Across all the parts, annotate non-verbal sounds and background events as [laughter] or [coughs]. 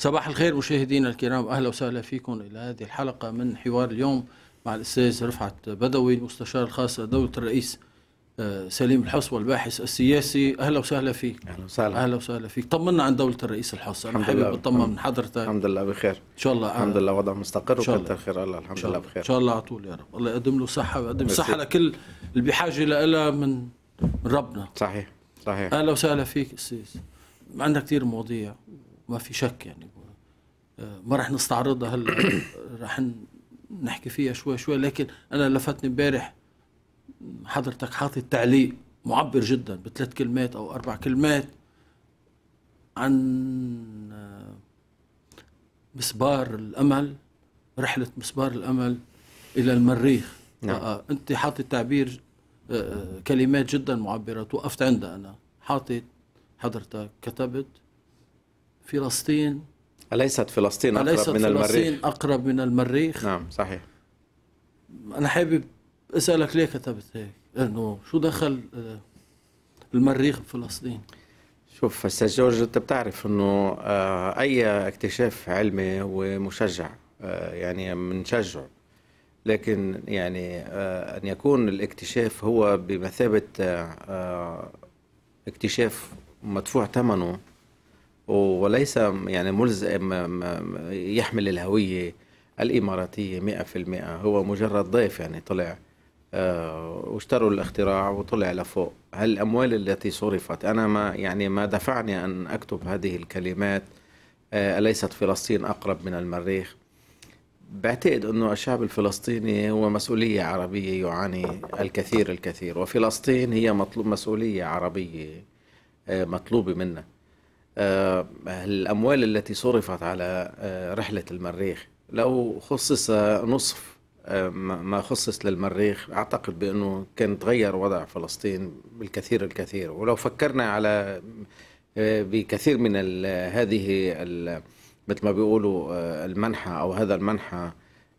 صباح الخير مشاهدينا الكرام اهلا وسهلا فيكم الى هذه الحلقه من حوار اليوم مع الاستاذ رفعت بدوي المستشار الخاص لدوله الرئيس آه، سليم الحص والباحث السياسي اهلا وسهلا فيك اهلا وسهلا اهلا وسهلا فيك طمنا عن دوله الرئيس الحص انا حابب اطمن من حضرتك الحمد لله بخير ان شاء الله آه، الحمد لله وضع مستقر وكثر خير الله الحمد لله بخير ان شاء الله على طول يا رب الله يقدم له صحه ويقدم صحه لكل اللي بحاجه لها من ربنا صحيح صحيح اهلا وسهلا فيك استاذ عندنا كثير مواضيع ما في شك يعني ما راح نستعرضها هلا [clears throat] راح نحكي فيها شوي شوي لكن انا لفتني امبارح حضرتك حاطط تعليق معبر جدا بثلاث كلمات او اربع كلمات عن آه، مسبار الامل رحله مسبار الامل الى المريخ نعم. آه، آه، انت حاطط تعبير كلمات جدا معبره توقفت عندها انا حاطط حضرتك كتبت فلسطين أليست فلسطين أقرب أليست من المريخ؟ فلسطين أقرب من المريخ؟ نعم صحيح أنا حابب أسألك ليه كتبت هيك؟ إنه شو دخل آه، المريخ بفلسطين؟ شوف استاذ جورج انت بتعرف انه آه، اي اكتشاف علمي هو مشجع آه، يعني بنشجعه لكن يعني ان يكون الاكتشاف هو بمثابه اكتشاف مدفوع ثمنه وليس يعني ملزم يحمل الهوية الإماراتية 100% هو مجرد ضيف يعني طلع آه، واشتروا الاختراع وطلع لفوق هل الأموال التي صرفت أنا ما يعني ما دفعني أن أكتب هذه الكلمات آه، أليست فلسطين أقرب من المريخ بعتقد أنه الشعب الفلسطيني هو مسؤولية عربية يعاني الكثير الكثير وفلسطين هي مطلوب مسؤولية عربية آه، مطلوبة منا آه، الأموال التي صرفت على آه، رحلة المريخ لو خصص نصف آه، ما خصص للمريخ أعتقد بأنه كان تغير وضع فلسطين بالكثير الكثير ولو فكرنا على بكثير من هذه ال مثل ما بيقولوا المنحة أو هذا المنحة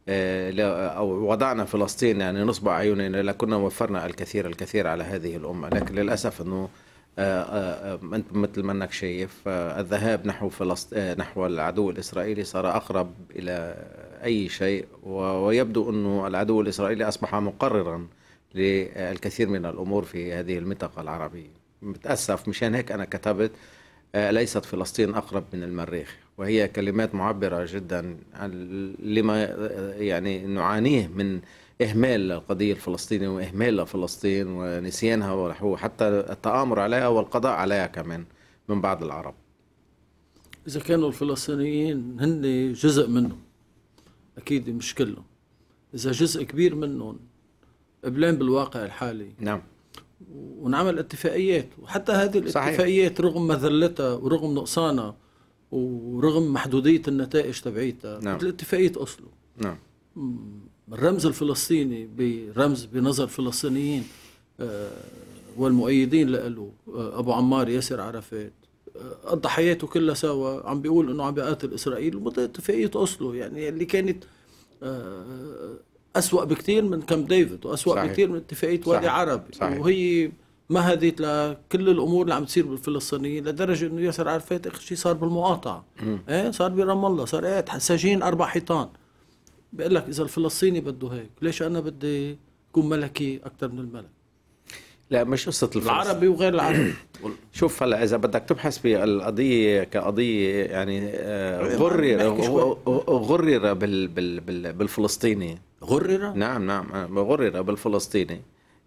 أو وضعنا فلسطين يعني نصب عيوننا لكنا وفرنا الكثير الكثير على هذه الأمة لكن للأسف أنه آه، آه، آه، أنت مثل ما أنك شايف الذهاب نحو فلسطين نحو العدو الإسرائيلي صار أقرب إلى أي شيء ويبدو أن العدو الإسرائيلي أصبح مقررا للكثير من الأمور في هذه المنطقة العربية متأسف مشان هيك أنا كتبت ليست فلسطين أقرب من المريخ وهي كلمات معبرة جدا لما يعني نعانيه من إهمال القضية الفلسطينية وإهمال فلسطين ونسيانها ونحوه حتى التآمر عليها والقضاء عليها كمان من بعض العرب إذا كانوا الفلسطينيين هن جزء منهم أكيد مش كلهم إذا جزء كبير منهم قبلان بالواقع الحالي نعم ونعمل اتفاقيات وحتى هذه الاتفاقيات صحيح. رغم مذلتها ورغم نقصانها ورغم محدودية النتائج تبعيتها نعم. مثل اتفاقية أصله نعم الرمز الفلسطيني برمز بنظر فلسطينيين آه، والمؤيدين له آه، ابو عمار ياسر عرفات آه، قضى حياته كلها سوا عم بيقول انه عم بيقاتل اسرائيل ومضى اتفاقيه اوسلو يعني اللي كانت أسوأ بكثير من كامب ديفيد وأسوأ صحيح. بكثير من اتفاقية وادي عرب صحيح. وهي مهدت لكل الامور اللي عم تصير بالفلسطينيين لدرجه انه ياسر عرفات اخر شيء صار بالمقاطعه ايه صار برام الله صار قاعد إيه، سجين اربع حيطان بيقول لك اذا الفلسطيني بده هيك ليش انا بدي كون ملكي اكثر من الملك لا مش قصة الفلسطيني العربي وغير العربي [coughs] شوف هلا إذا بدك تبحث بالقضية كقضية يعني آه، غرر غرر بال بال بال بالفلسطيني غرر؟ نعم نعم آه، غرر بالفلسطيني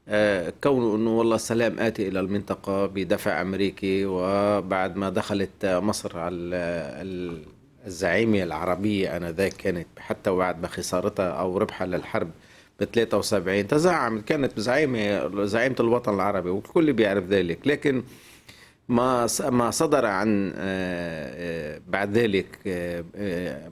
آه، كونه انه والله السلام اتي الى المنطقه بدفع امريكي وبعد ما دخلت مصر على الزعيمة العربية آنذاك كانت حتى بعد ما خسارتها أو ربحها للحرب ب 73 تزعم كانت زعيمة زعيمة الوطن العربي والكل بيعرف ذلك لكن ما ما صدر عن آه، آه، بعد ذلك آه،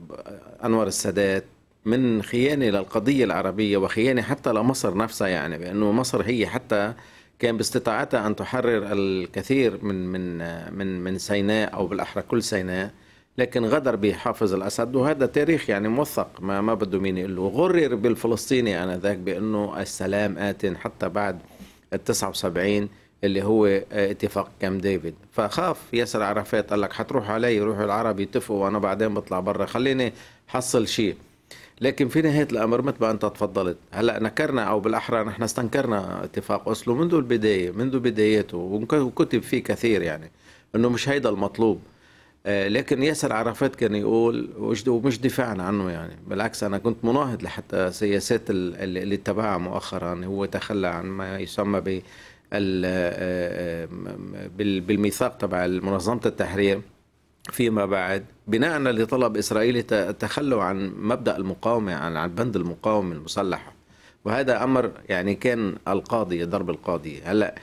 أنور السادات من خيانة للقضية العربية وخيانة حتى لمصر نفسها يعني بأنه مصر هي حتى كان باستطاعتها أن تحرر الكثير من من من من سيناء أو بالأحرى كل سيناء لكن غدر به حافظ الأسد وهذا تاريخ يعني موثق ما, ما بده مين يقول له غرر بالفلسطيني آنذاك بأنه السلام آت حتى بعد ال 79 اللي هو اتفاق كام ديفيد فخاف ياسر عرفات قال لك حتروح علي روحوا العرب يتفقوا وانا بعدين بطلع برا خليني حصل شيء لكن في نهايه الامر مثل ما انت تفضلت هلا نكرنا او بالاحرى نحن استنكرنا اتفاق اوسلو منذ البدايه منذ بدايته وكتب فيه كثير يعني انه مش هيدا المطلوب آه، لكن ياسر عرفات كان يقول ومش دفاعا عنه يعني بالعكس انا كنت مناهض لحتى سياسات اللي اتبعها مؤخرا هو تخلى عن ما يسمى ب آه، آه، بالميثاق تبع منظمه التحرير فيما بعد بناء على طلب اسرائيلي تخلوا عن مبدا المقاومه عن عن بند المقاومه المسلحه وهذا امر يعني كان القاضي ضرب القاضي هلا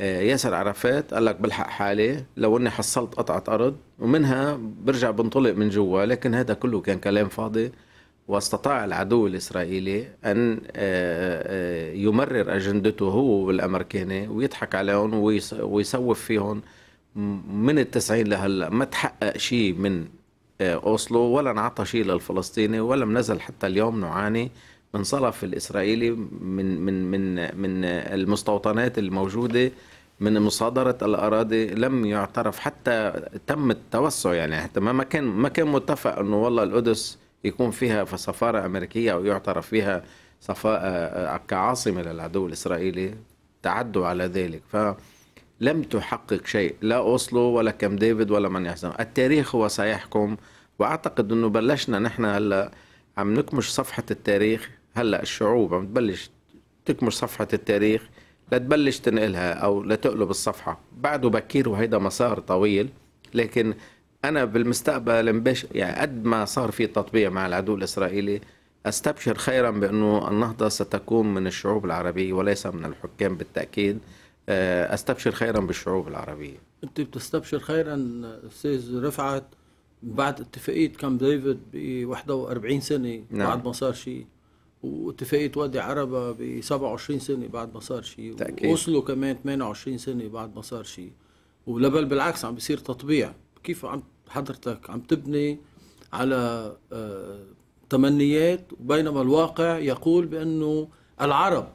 آه، ياسر عرفات قال لك بلحق حالي لو اني حصلت قطعه ارض ومنها برجع بنطلق من جوا لكن هذا كله كان كلام فاضي واستطاع العدو الاسرائيلي ان آه، آه، يمرر اجندته هو والامريكاني ويضحك عليهم ويسوف فيهم من التسعين لهلا ما تحقق شيء من اوسلو ولا انعطى شيء للفلسطيني ولا منزل حتى اليوم نعاني انصرف الاسرائيلي من من من من المستوطنات الموجوده من مصادرة الأراضي لم يعترف حتى تم التوسع يعني حتى ما كان ما كان متفق إنه والله القدس يكون فيها في سفارة أمريكية أو يعترف فيها صفاء آه، آه، كعاصمة للعدو الإسرائيلي تعدوا على ذلك فلم تحقق شيء لا أوسلو ولا كم ديفيد ولا من يحزن التاريخ هو سيحكم وأعتقد أنه بلشنا نحن هلأ عم نكمش صفحة التاريخ هلا الشعوب عم تبلش تكمش صفحه التاريخ لتبلش تنقلها او لتقلب الصفحه بعده بكير وهيدا مسار طويل لكن انا بالمستقبل مبش يعني قد ما صار في تطبيع مع العدو الاسرائيلي استبشر خيرا بانه النهضه ستكون من الشعوب العربيه وليس من الحكام بالتاكيد آه، استبشر خيرا بالشعوب العربيه انت بتستبشر خيرا استاذ رفعت بعد اتفاقيه كامب ديفيد ب 41 سنه نعم. بعد ما صار شيء واتفاقيه وادي عربه ب 27 سنه بعد ما صار شيء وصلوا كمان 28 سنه بعد ما صار شيء ولا بل بالعكس عم بيصير تطبيع كيف عم حضرتك عم تبني على آه تمنيات بينما الواقع يقول بانه العرب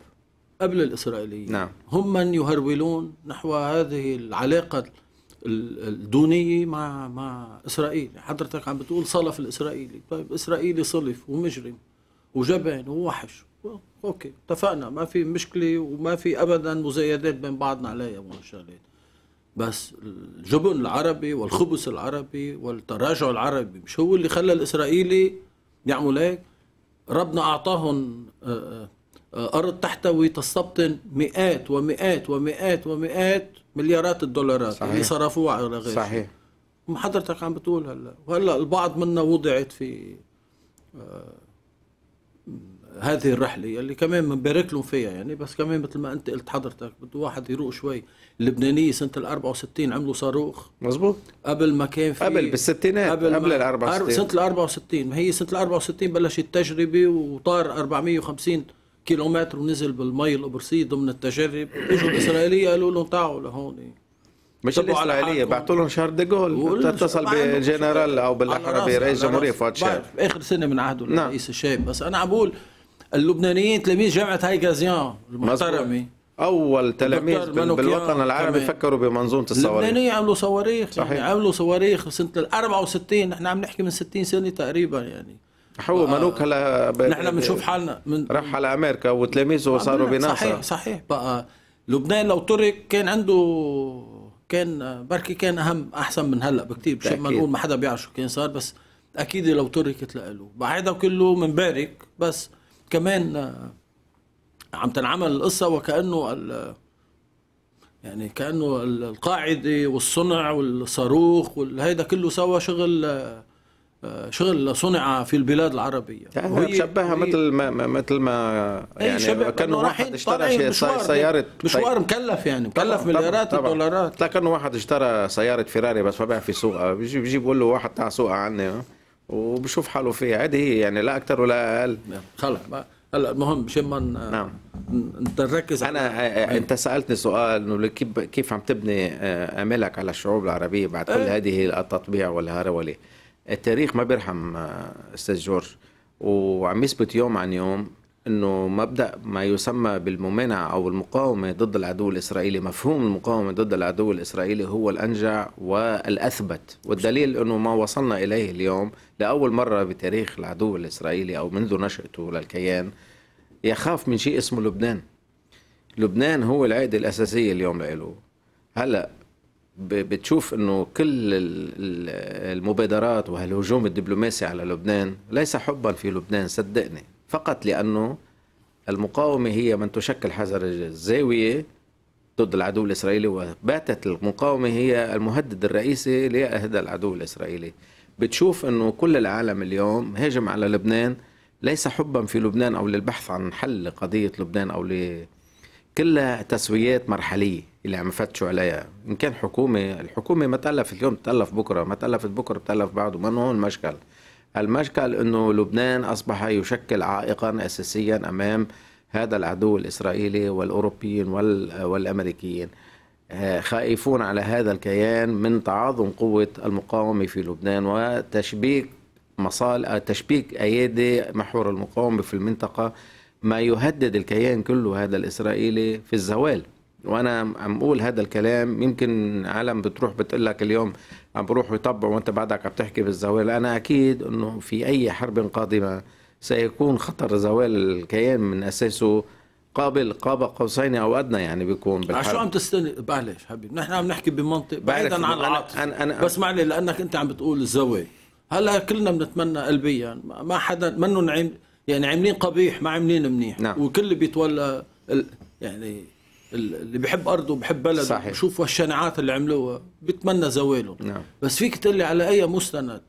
قبل الاسرائيليين نعم. هم من يهرولون نحو هذه العلاقه الدونيه مع مع اسرائيل حضرتك عم بتقول صلف الاسرائيلي طيب اسرائيلي صلف ومجرم وجبان ووحش اوكي اتفقنا ما في مشكله وما في ابدا مزايدات بين بعضنا عليها وهالشغلات بس الجبن العربي والخبز العربي والتراجع العربي مش هو اللي خلى الاسرائيلي يعمل هيك ربنا اعطاهم آه، آه، ارض تحتوي تستبطن مئات ومئات ومئات ومئات مليارات الدولارات صحيح. اللي صرفوها على غير صحيح حضرتك عم بتقول هلا وهلا البعض منا وضعت في آه، هذه الرحله اللي كمان بنبارك لهم فيها يعني بس كمان مثل ما انت قلت حضرتك بده واحد يروق شوي اللبنانيه سنه ال 64 عملوا صاروخ مزبوط قبل ما كان في قبل بالستينات قبل, قبل ال 64 سنه ال 64 ما هي سنه ال 64 بلشت التجربه وطار 450 كيلومتر ونزل بالمي القبرصيه ضمن التجارب اجوا الاسرائيليه قالوا لهم تعوا لهون مش الاسرائيليه بعثوا لهم شارل ديغول اتصل بالجنرال او بالاحرى برئيس الجمهوريه فؤاد شاب اخر سنه من عهده الرئيس نعم. الشاب بس انا عم بقول اللبنانيين تلاميذ جامعه هاي غازيان المحترمه اول تلاميذ بالوطن العربي كمان. فكروا بمنظومه الصواريخ اللبنانيين عملوا صواريخ يعني صحيح. يعني عملوا صواريخ سنه 64 نحن عم نحكي من 60 سنه تقريبا يعني هو آه. ملوك هلا نحن بنشوف حالنا من راح على امريكا وتلاميذه آه، صاروا بناسا صحيح صحيح بقى لبنان لو ترك كان عنده كان بركي كان اهم احسن من هلا بكثير مش ما نقول ما حدا بيعرف شو كان صار بس اكيد لو تركت لإله بعيدا كله منبارك بس كمان عم تنعمل القصة وكأنه يعني كأنه القاعدة والصنع والصاروخ وهيدا كله سوا شغل شغل صنع في البلاد العربية يعني بشبهها مثل ما مثل ما إيه، يعني كانه واحد اشترى شيء يعني. سيارة مشوار مكلف يعني مكلف طبعًا مليارات طبعًا الدولارات لا كانه واحد اشترى سيارة فيراري بس ما بيع في سوقها بيجي بيجي له واحد تعال سوقها عني وبشوف حاله فيها هذه هي يعني لا اكثر ولا اقل خلص هلا المهم مشان ما نعم نركز انا انت سالتني سؤال انه كيف كيف عم تبني امالك على الشعوب العربيه بعد كل أه. هذه التطبيع والهرولة التاريخ ما بيرحم استاذ جورج وعم يثبت يوم عن يوم انه مبدا ما يسمى بالممانعه او المقاومه ضد العدو الاسرائيلي مفهوم المقاومه ضد العدو الاسرائيلي هو الانجع والاثبت والدليل انه ما وصلنا اليه اليوم لاول مره بتاريخ العدو الاسرائيلي او منذ نشاته للكيان يخاف من شيء اسمه لبنان لبنان هو العقده الاساسيه اليوم له هلا بتشوف انه كل المبادرات وهالهجوم الدبلوماسي على لبنان ليس حبا في لبنان صدقني فقط لأنه المقاومة هي من تشكل حجر الزاوية ضد العدو الإسرائيلي وباتت المقاومة هي المهدد الرئيسي لهذا العدو الإسرائيلي بتشوف أنه كل العالم اليوم هاجم على لبنان ليس حبا في لبنان أو للبحث عن حل لقضيه لبنان أو ل... كلها تسويات مرحلية اللي عم فتشوا عليها إن كان حكومة الحكومة ما تألفت اليوم تألف بكرة ما تألفت بكرة تالف بعده ما هون المشكل المشكل أنه لبنان أصبح يشكل عائقا أساسيا أمام هذا العدو الإسرائيلي والأوروبيين والأمريكيين آه، خائفون على هذا الكيان من تعاظم قوة المقاومة في لبنان وتشبيك مصال آه، تشبيك أيادي محور المقاومة في المنطقة ما يهدد الكيان كله هذا الإسرائيلي في الزوال وأنا عم أقول هذا الكلام يمكن عالم بتروح بتقول لك اليوم عم بروحوا يطبعوا وانت بعدك عم تحكي بالزوال انا اكيد انه في اي حرب قادمه سيكون خطر زوال الكيان من اساسه قابل قاب قوسين او ادنى يعني بيكون آه، بالحرب شو عم تستني معلش حبيبي نحن عم نحكي بمنطق بعيدا عن العاطفه أنا أنا بس معلي لانك انت عم بتقول الزوال هلا كلنا بنتمنى قلبيا ما حدا منهم عم يعني عاملين قبيح ما عاملين منيح نعم. وكل بيتولى يعني اللي بيحب ارضه بيحب بلده صحيح. بشوف الشناعات اللي عملوها بيتمنى زواله نعم. بس فيك تقول لي على اي مستند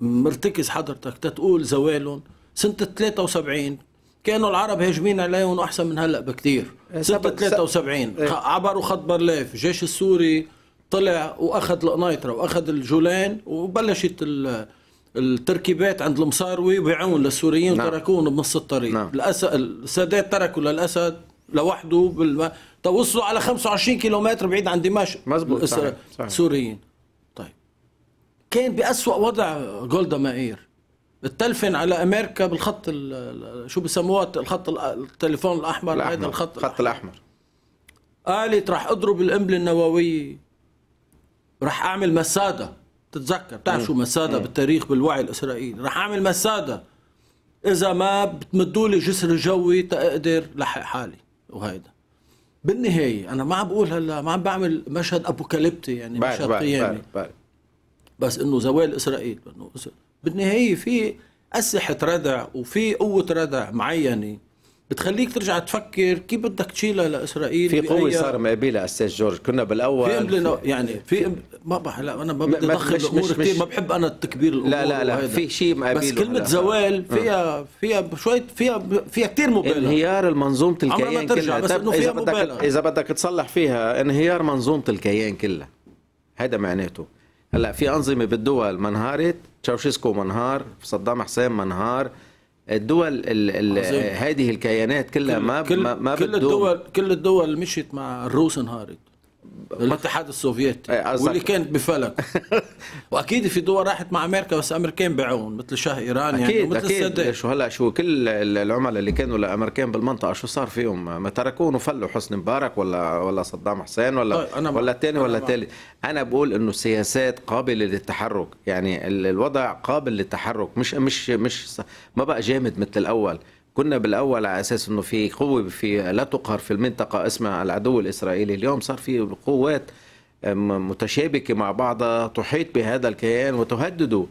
مرتكز حضرتك تتقول زوالهم سنه 73 كانوا العرب هاجمين عليهم احسن من هلا بكثير إيه، سنه 73 ايه. عبروا خط برليف الجيش السوري طلع واخذ القنيطره واخذ الجولان وبلشت التركيبات عند المصاروي بيعون للسوريين نعم. وتركوهم بنص الطريق نعم. الاسد السادات تركوا للاسد لوحده بالم... طب وصلوا على 25 كيلومتر بعيد عن دمشق مزبوط صحيح. صحيح. سوريين طيب كان بأسوأ وضع جولدا مائير التلفن على امريكا بالخط شو بسموه الخط التليفون الاحمر, هذا الخط الخط الاحمر, قالت راح اضرب القنبله النوويه راح اعمل مساده تتذكر بتعرف شو مساده بالتاريخ بالوعي الاسرائيلي راح اعمل مساده اذا ما بتمدوا لي جسر جوي تقدر لحق حالي وهيدا بالنهايه انا ما عم بقول هلا ما عم بعمل مشهد ابوكاليبتي يعني بارد مشهد بارد قيامي بارد بارد بس انه زوال اسرائيل انه بالنهايه في اسلحه ردع وفي قوه ردع معينه بتخليك ترجع تفكر كيف بدك تشيلها لاسرائيل في قوه صار مقابلها استاذ جورج كنا بالاول في امل يعني في في ما بح... لا انا ما بدي ادخل امور كثير ما بحب انا التكبير الامور لا لا لا في شيء مقابله بس كلمه زوال فيها فيها شويه فيها فيها كثير مبالغه انهيار المنظومه الكيان كلها بس طيب، انه فيها مبالغه اذا بدك تصلح فيها انهيار منظومه الكيان كلها هذا معناته هلا في انظمه بالدول منهارت تشاوشيسكو منهار صدام حسين منهار الدول ال ال هذه الكيانات كلها كل ما كل ما كل الدول كل الدول مشيت مع الروس انهارت الاتحاد السوفيتي إيه، واللي كانت بفلك [laughs] واكيد في دول راحت مع امريكا بس الامريكان بعون مثل شاه ايران يعني، أكيد ومثل أكيد السادات شو هلا شو كل العملاء اللي كانوا الامريكان بالمنطقه شو صار فيهم ما تركون وفلوا حسني مبارك ولا ولا صدام حسين ولا طيب أنا ولا الثاني ولا الثالث انا بقول انه السياسات قابله للتحرك يعني الوضع قابل للتحرك مش مش مش ما بقى جامد مثل الاول كنا بالاول على اساس انه في قوه في لا تقهر في المنطقه اسمها العدو الاسرائيلي اليوم صار في قوات متشابكه مع بعضها تحيط بهذا الكيان وتهدده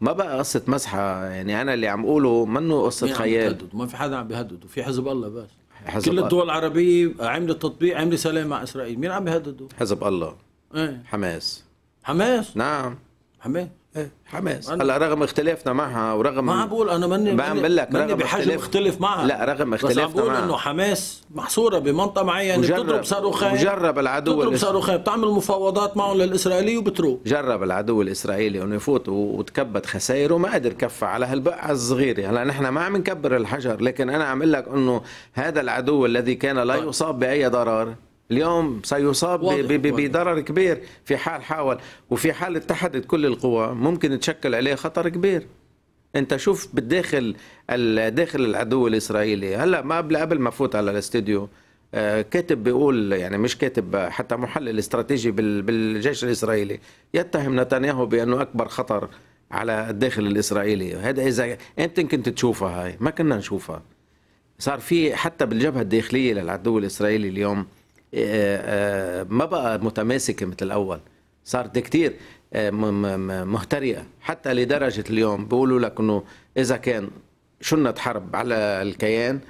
ما بقى قصه مسحه يعني انا اللي عم اقوله منه قصه خيال ما في حدا عم بيهدده في حزب الله بس حزب كل الدول العربيه عملت تطبيق عملت سلام مع اسرائيل مين عم بيهدده حزب الله ايه حماس حماس نعم حماس إيه، حماس هلا رغم اختلافنا معها ورغم ما عم بقول انا ماني بقول لك ماني بحجم مختلف معها لا رغم اختلافنا بس عم بقول انه حماس محصوره بمنطقه معينه يعني بتضرب صاروخين مجرب العدو بتضرب صاروخين بتعمل مفاوضات معهم للاسرائيلي وبتروح جرب العدو الاسرائيلي انه يفوت وتكبد خسائره ما قدر كفى على هالبقعه الصغيره هلا نحن ما عم نكبر الحجر لكن انا عم اقول لك انه هذا العدو الذي كان لا طيب. يصاب باي ضرر اليوم سيصاب بضرر كبير في حال حاول وفي حال اتحدت كل القوى ممكن تشكل عليه خطر كبير انت شوف بالداخل داخل العدو الاسرائيلي هلا ما قبل قبل ما فوت على الاستديو آه، كاتب بيقول يعني مش كاتب حتى محلل استراتيجي بالجيش الاسرائيلي يتهم نتنياهو بانه اكبر خطر على الداخل الاسرائيلي هذا اذا انت كنت تشوفها هاي ما كنا نشوفها صار في حتى بالجبهه الداخليه للعدو الاسرائيلي اليوم آه، آه، ما بقى متماسكه مثل الاول صارت كتير آه، مهترئه حتى لدرجه اليوم بيقولوا لك انه اذا كان شنة حرب على الكيان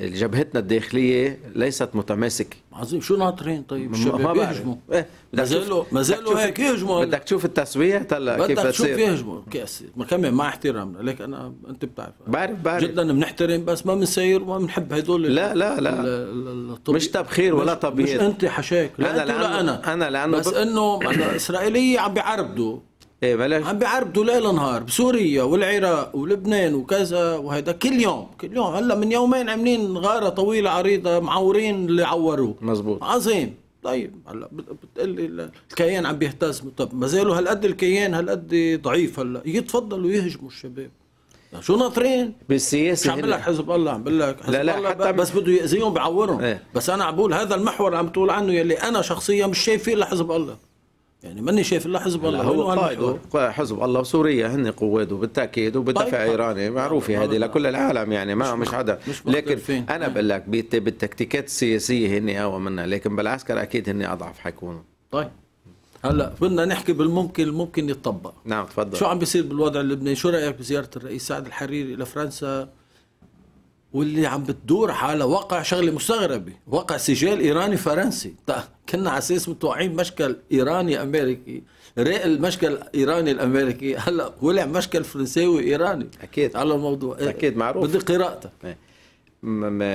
جبهتنا الداخليه ليست متماسكه عظيم شو ناطرين طيب الشباب ما إيه ما زالوا ما زالوا هيك يهجموا بدك تشوف التسوية هلا كيف بدك تشوف يهجموا كاس كمان مع احترامنا لك انا انت بتعرف بعرف بعرف جدا بنحترم بس ما بنسير وما بنحب هدول لا لا لا مش تبخير ولا طبيعي مش انت حشاك لا انا انا انا لانه بس انه اسرائيليه عم بيعربدوا ايه بلاش عم بيعربدوا ليل نهار بسوريا والعراق ولبنان وكذا وهيدا كل يوم كل يوم هلا من يومين عاملين غاره طويله عريضه معورين اللي عوروه مزبوط عظيم طيب هلا بتقول لي الكيان عم بيهتز طب ما زالوا هالقد الكيان هالقد ضعيف هلا يتفضلوا يهجموا الشباب يعني شو ناطرين؟ بالسياسه مش عم لك حزب الله عم بقول لك حزب لا لا الله حتى بس بده ياذيهم بعورهم ايه؟ بس انا عم بقول هذا المحور اللي عم تقول عنه يلي انا شخصيا مش شايف فيه لحزب الله يعني ماني شايف الا حزب الله هو قائده حزب الله وسوريا هن قواده بالتاكيد وبالدفع طيب. الايراني معروفه هذه يعني لكل العالم يعني ما مش, مش حدا لكن انا بقول لك بالتكتيكات السياسيه هن اقوى منا لكن بالعسكر اكيد هن اضعف حيكونوا طيب هلا بدنا نحكي بالممكن الممكن يتطبق نعم تفضل شو عم بيصير بالوضع اللبناني شو رايك بزياره الرئيس سعد الحريري الى فرنسا واللي عم بتدور على واقع شغله مستغربه واقع سجال ايراني فرنسي كنا على اساس متوقعين مشكل ايراني امريكي رأي المشكل ايراني الامريكي [laughs] هلا ولع مشكل فرنساوي ايراني اكيد على الموضوع إيه، اكيد معروف بدي قراءتك إيه.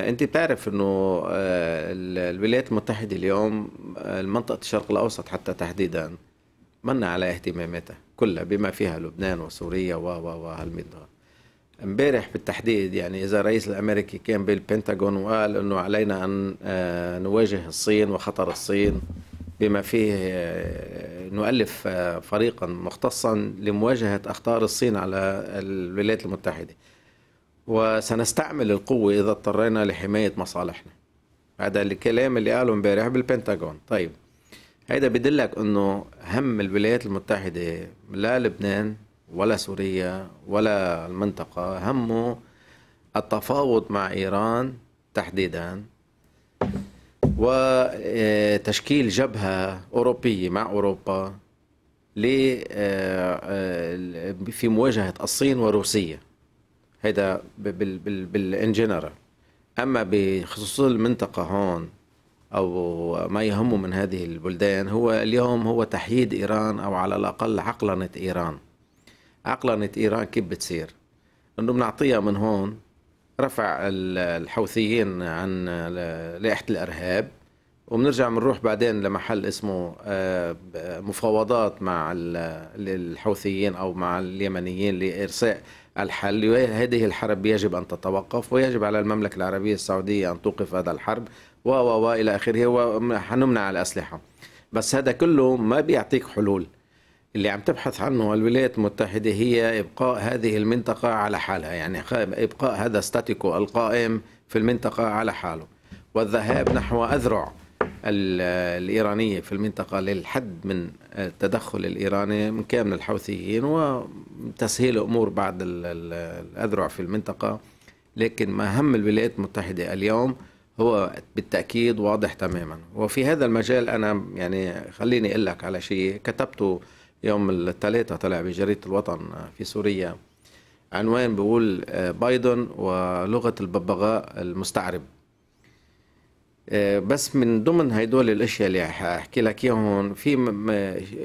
انت بتعرف انه آه، الولايات المتحده اليوم آه، منطقه الشرق الاوسط حتى تحديدا منا على اهتماماتها كلها بما فيها لبنان وسوريا و و و هالمنطقه امبارح بالتحديد يعني اذا الرئيس الامريكي كان بالبنتاغون وقال انه علينا ان آه، نواجه الصين وخطر الصين بما فيه آه، نؤلف آه، فريقا مختصا لمواجهه اخطار الصين على الولايات المتحده وسنستعمل القوه اذا اضطرينا لحمايه مصالحنا هذا الكلام اللي قاله امبارح بالبنتاغون طيب هيدا بدلك انه هم الولايات المتحده لا لبنان ولا سوريا ولا المنطقة همه التفاوض مع إيران تحديدا وتشكيل جبهة أوروبية مع أوروبا آه، آه، في مواجهة الصين وروسيا هذا بالانجنرال أما بخصوص المنطقة هون أو ما يهمه من هذه البلدان هو اليوم هو تحييد إيران أو على الأقل عقلنة إيران عقلنة إيران كيف بتصير أنه بنعطيها من هون رفع الحوثيين عن لائحة الأرهاب وبنرجع بنروح بعدين لمحل اسمه آه، مفاوضات مع الحوثيين او مع اليمنيين لارساء الحل هذه الحرب يجب ان تتوقف ويجب على المملكه العربيه السعوديه ان توقف هذا الحرب و و الى اخره وحنمنع الاسلحه بس هذا كله ما بيعطيك حلول اللي عم تبحث عنه الولايات المتحدة هي إبقاء هذه المنطقة على حالها يعني إبقاء هذا ستاتيكو القائم في المنطقة على حاله والذهاب نحو أذرع الإيرانية في المنطقة للحد من التدخل الإيراني من كامل الحوثيين وتسهيل أمور بعض الأذرع في المنطقة لكن ما هم الولايات المتحدة اليوم هو بالتأكيد واضح تماما وفي هذا المجال أنا يعني خليني أقول لك على شيء كتبته يوم الثلاثاء طلع بجريدة الوطن في سوريا عنوان بيقول آه، بايدن ولغة الببغاء المستعرب آه، بس من ضمن هدول الاشياء اللي حاحكي لك اياهم في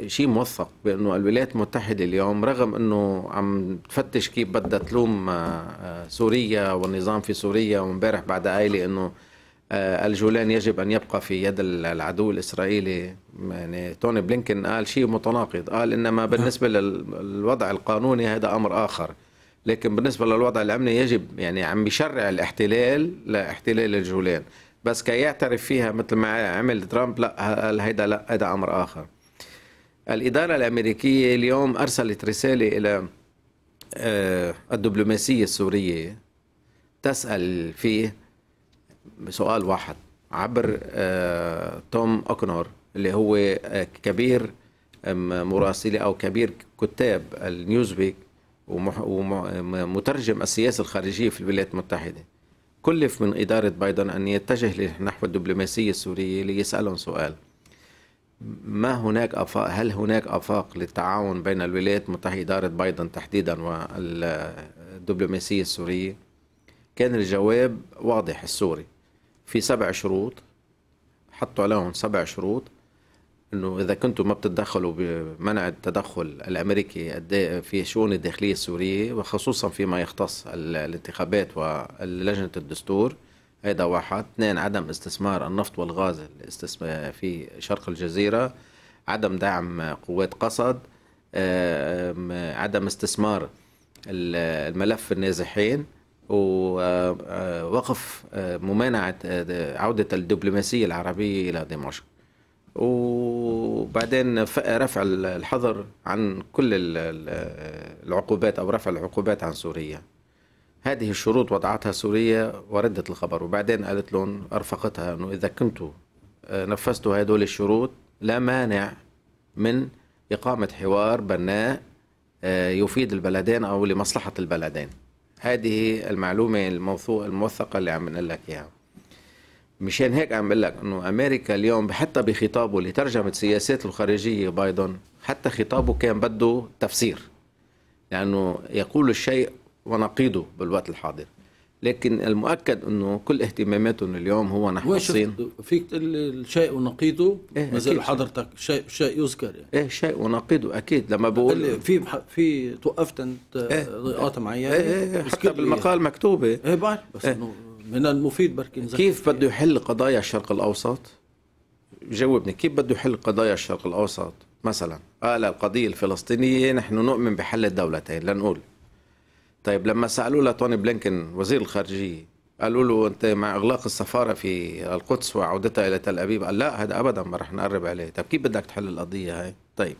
شيء موثق بانه الولايات المتحده اليوم رغم انه عم تفتش كيف بدها تلوم آه، سوريا والنظام في سوريا وامبارح بعد قايله انه آه، الجولان يجب ان يبقى في يد العدو الاسرائيلي يعني توني بلينكن قال شيء متناقض قال انما نعم. بالنسبه للوضع القانوني هذا امر اخر لكن بالنسبه للوضع الامني يجب يعني عم بيشرع الاحتلال لاحتلال الجولان بس كي يعترف فيها مثل ما عمل ترامب لا قال هيدا لا هيدا امر اخر الاداره الامريكيه اليوم ارسلت رساله الى آه، الدبلوماسيه السوريه تسال فيه بسؤال واحد عبر آه، توم اوكنور اللي هو آه، كبير مراسلي او كبير كتاب النيوزبيك ومترجم السياسه الخارجيه في الولايات المتحده كلف من اداره بايدن ان يتجه نحو الدبلوماسيه السوريه ليسالهم سؤال ما هناك افاق هل هناك افاق للتعاون بين الولايات المتحده اداره بايدن تحديدا والدبلوماسيه السوريه كان الجواب واضح السوري في سبع شروط حطوا عليهم سبع شروط انه اذا كنتم ما بتتدخلوا بمنع التدخل الامريكي في شؤون الداخليه السوريه وخصوصا فيما يختص الانتخابات ولجنه الدستور هذا واحد اثنين عدم استثمار النفط والغاز في شرق الجزيره عدم دعم قوات قصد عدم استثمار الملف النازحين ووقف آه، ممانعة آه، عودة الدبلوماسية العربية إلى دمشق وبعدين رفع الحظر عن كل العقوبات أو رفع العقوبات عن سوريا هذه الشروط وضعتها سوريا وردت الخبر وبعدين قالت لهم أرفقتها أنه إذا كنتوا آه، نفذتوا هذول الشروط لا مانع من إقامة حوار بناء يفيد البلدين أو لمصلحة البلدين هذه المعلومة الموثوق الموثقة اللي عم نقول لك إياها مشان هيك عم بقول لك انه امريكا اليوم حتى بخطابه اللي ترجمت سياساته الخارجيه بايدن حتى خطابه كان بده تفسير لانه يقول الشيء ونقيضه بالوقت الحاضر لكن المؤكد انه كل اهتماماتهم اليوم هو نحو الصين فيك تقول الشيء ونقيضه إيه ما زال حضرتك شيء شيء يذكر يعني ايه شيء ونقيضه اكيد لما بقول في في توقفت انت إيه قاطع معي إيه،, إيه إيه حتى بالمقال إيه مكتوبه ايه بعرف بس إيه انه من المفيد بركي كيف بده يحل قضايا الشرق الاوسط؟ جاوبني كيف بده يحل قضايا الشرق الاوسط؟ مثلا قال القضيه الفلسطينيه نحن نؤمن بحل الدولتين لنقول طيب لما سالوا لتوني بلينكن وزير الخارجيه قالوا له انت مع اغلاق السفاره في القدس وعودتها الى تل ابيب قال لا هذا ابدا ما رح نقرب عليه طيب كيف بدك تحل القضيه هاي طيب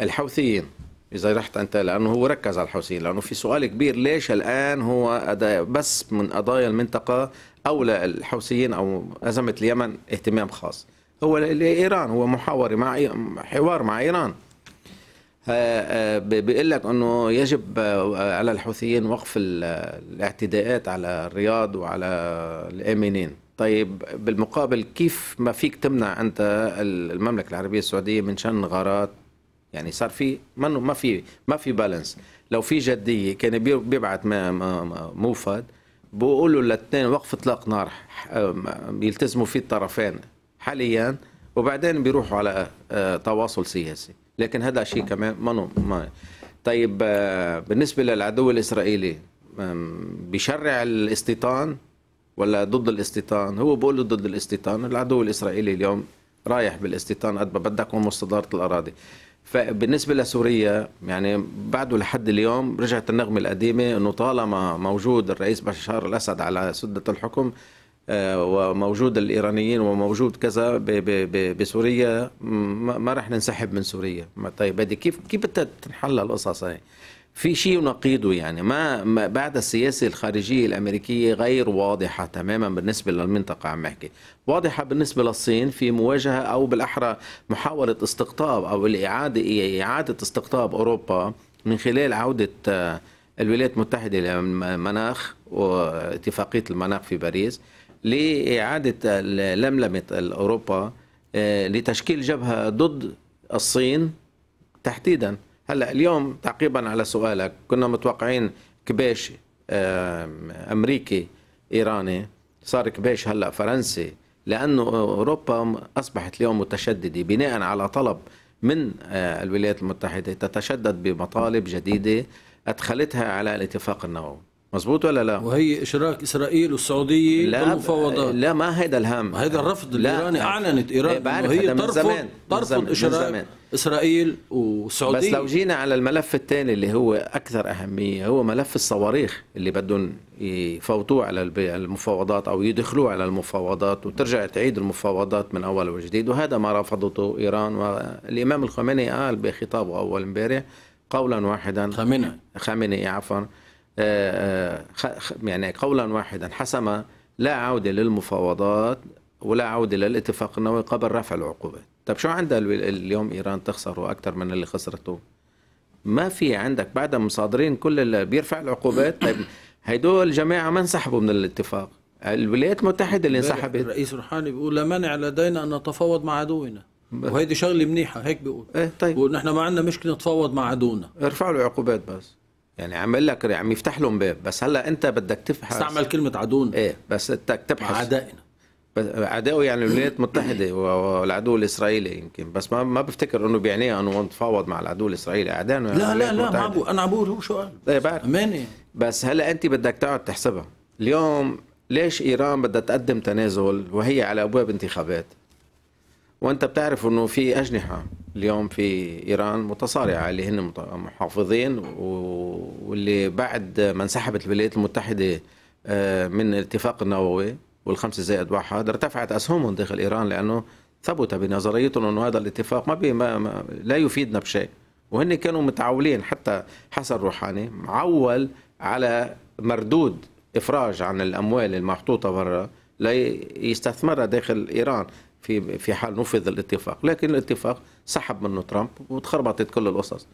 الحوثيين اذا رحت انت لانه هو ركز على الحوثيين لانه في سؤال كبير ليش الان هو بس من قضايا المنطقه اولى الحوثيين او ازمه اليمن اهتمام خاص هو لايران هو محاور مع حوار مع ايران آه، بيقول لك انه يجب آه، على الحوثيين وقف الاعتداءات على الرياض وعلى الامنين طيب بالمقابل كيف ما فيك تمنع انت المملكه العربيه السعوديه من شن غارات يعني صار في ما في ما في بالانس لو في جديه كان بيبعت موفد بيقولوا للاثنين وقف اطلاق نار يلتزموا فيه الطرفين حاليا وبعدين بيروحوا على آه، تواصل سياسي لكن هذا شيء كمان ما ما طيب آه، بالنسبه للعدو الاسرائيلي بشرع الاستيطان ولا ضد الاستيطان هو بقول ضد الاستيطان العدو الاسرائيلي اليوم رايح بالاستيطان قد ما بدك ومستداره الاراضي فبالنسبة لسوريا يعني بعده لحد اليوم رجعت النغمة القديمة أنه طالما موجود الرئيس بشار الأسد على سدة الحكم آه، وموجود الايرانيين وموجود كذا بسوريا ما رح ننسحب من سوريا طيب بدي كيف كيف تنحل القصص هاي في شيء نقيده يعني ما, ما بعد السياسة الخارجية الأمريكية غير واضحة تماما بالنسبة للمنطقة عم بحكي واضحة بالنسبة للصين في مواجهة أو بالأحرى محاولة استقطاب أو الإعادة إعادة استقطاب أوروبا من خلال عودة آه، الولايات المتحدة للمناخ واتفاقية المناخ في باريس لإعادة لملمة أوروبا آه، لتشكيل جبهة ضد الصين تحديدا هلا اليوم تعقيبا على سؤالك كنا متوقعين كباش امريكي ايراني صار كباش هلا فرنسي لانه اوروبا اصبحت اليوم متشدده بناء على طلب من آه، الولايات المتحده تتشدد بمطالب جديده ادخلتها على الاتفاق النووي مزبوط ولا لا وهي اشراك اسرائيل والسعوديه لا بالمفاوضات لا ما هيدا الهم هذا الرفض الايراني اعلنت ايران وهي ترفض ترفض اشراك اسرائيل والسعوديه بس لو جينا على الملف الثاني اللي هو اكثر اهميه هو ملف الصواريخ اللي بدهم يفوتوه على المفاوضات او يدخلوه على المفاوضات وترجع تعيد المفاوضات من اول وجديد وهذا ما رفضته ايران والامام الخميني قال بخطابه اول امبارح قولا واحدا خامنئي خامنئي عفوا آه، آه، يعني قولا واحدا حسم لا عودة للمفاوضات ولا عودة للاتفاق النووي قبل رفع العقوبات طب شو عندها اليوم إيران تخسره أكثر من اللي خسرته ما في عندك بعد مصادرين كل اللي بيرفع العقوبات طيب هدول جماعة ما انسحبوا من الاتفاق الولايات المتحدة اللي انسحبت الرئيس روحاني بيقول لا مانع لدينا أن نتفاوض مع عدونا وهيدي شغلة منيحة هيك بيقول إيه طيب ونحن ما عندنا مشكلة نتفاوض مع عدونا ارفعوا العقوبات بس يعني عم اقول لك عم يفتح لهم باب بس هلا انت بدك تبحث استعمل كلمه عدونا ايه بس بدك تبحث عدائنا عدائه يعني الولايات المتحده والعدو الاسرائيلي يمكن بس ما ما بفتكر انه بيعنيها انه نتفاوض مع العدو الاسرائيلي اعدائنا لا لا لا ما بقول انا عم بقول هو شو قال ايه بعرف امانه بس هلا انت بدك تقعد تحسبها اليوم ليش ايران بدها تقدم تنازل وهي على ابواب انتخابات وانت بتعرف انه في اجنحه اليوم في ايران متصارعه اللي هن محافظين واللي بعد ما انسحبت الولايات المتحده آه، من الاتفاق النووي والخمسه زائد واحد ارتفعت اسهمهم داخل ايران لانه ثبت بنظريتهم انه هذا الاتفاق ما, بي ما لا يفيدنا بشيء وهن كانوا متعولين حتى حسن روحاني معول على مردود افراج عن الاموال المحطوطه برا ليستثمرها داخل ايران في في حال نفذ الاتفاق لكن الاتفاق سحب منه ترامب وتخربطت كل القصص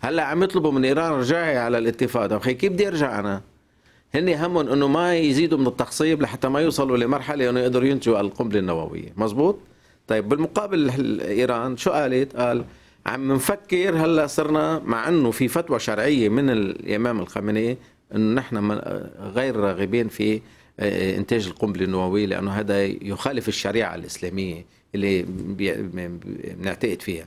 هلا عم يطلبوا من ايران رجعي على الاتفاق طب كيف بدي ارجع انا هن همهم انه ما يزيدوا من التخصيب لحتى ما يوصلوا لمرحله انه يقدروا ينتجوا القنبله النوويه مزبوط طيب بالمقابل ايران شو قالت قال عم نفكر هلا صرنا مع انه في فتوى شرعيه من الامام الخامنئي انه نحن غير راغبين في انتاج القنبله النوويه لانه هذا يخالف الشريعه الاسلاميه اللي بنعتقد فيها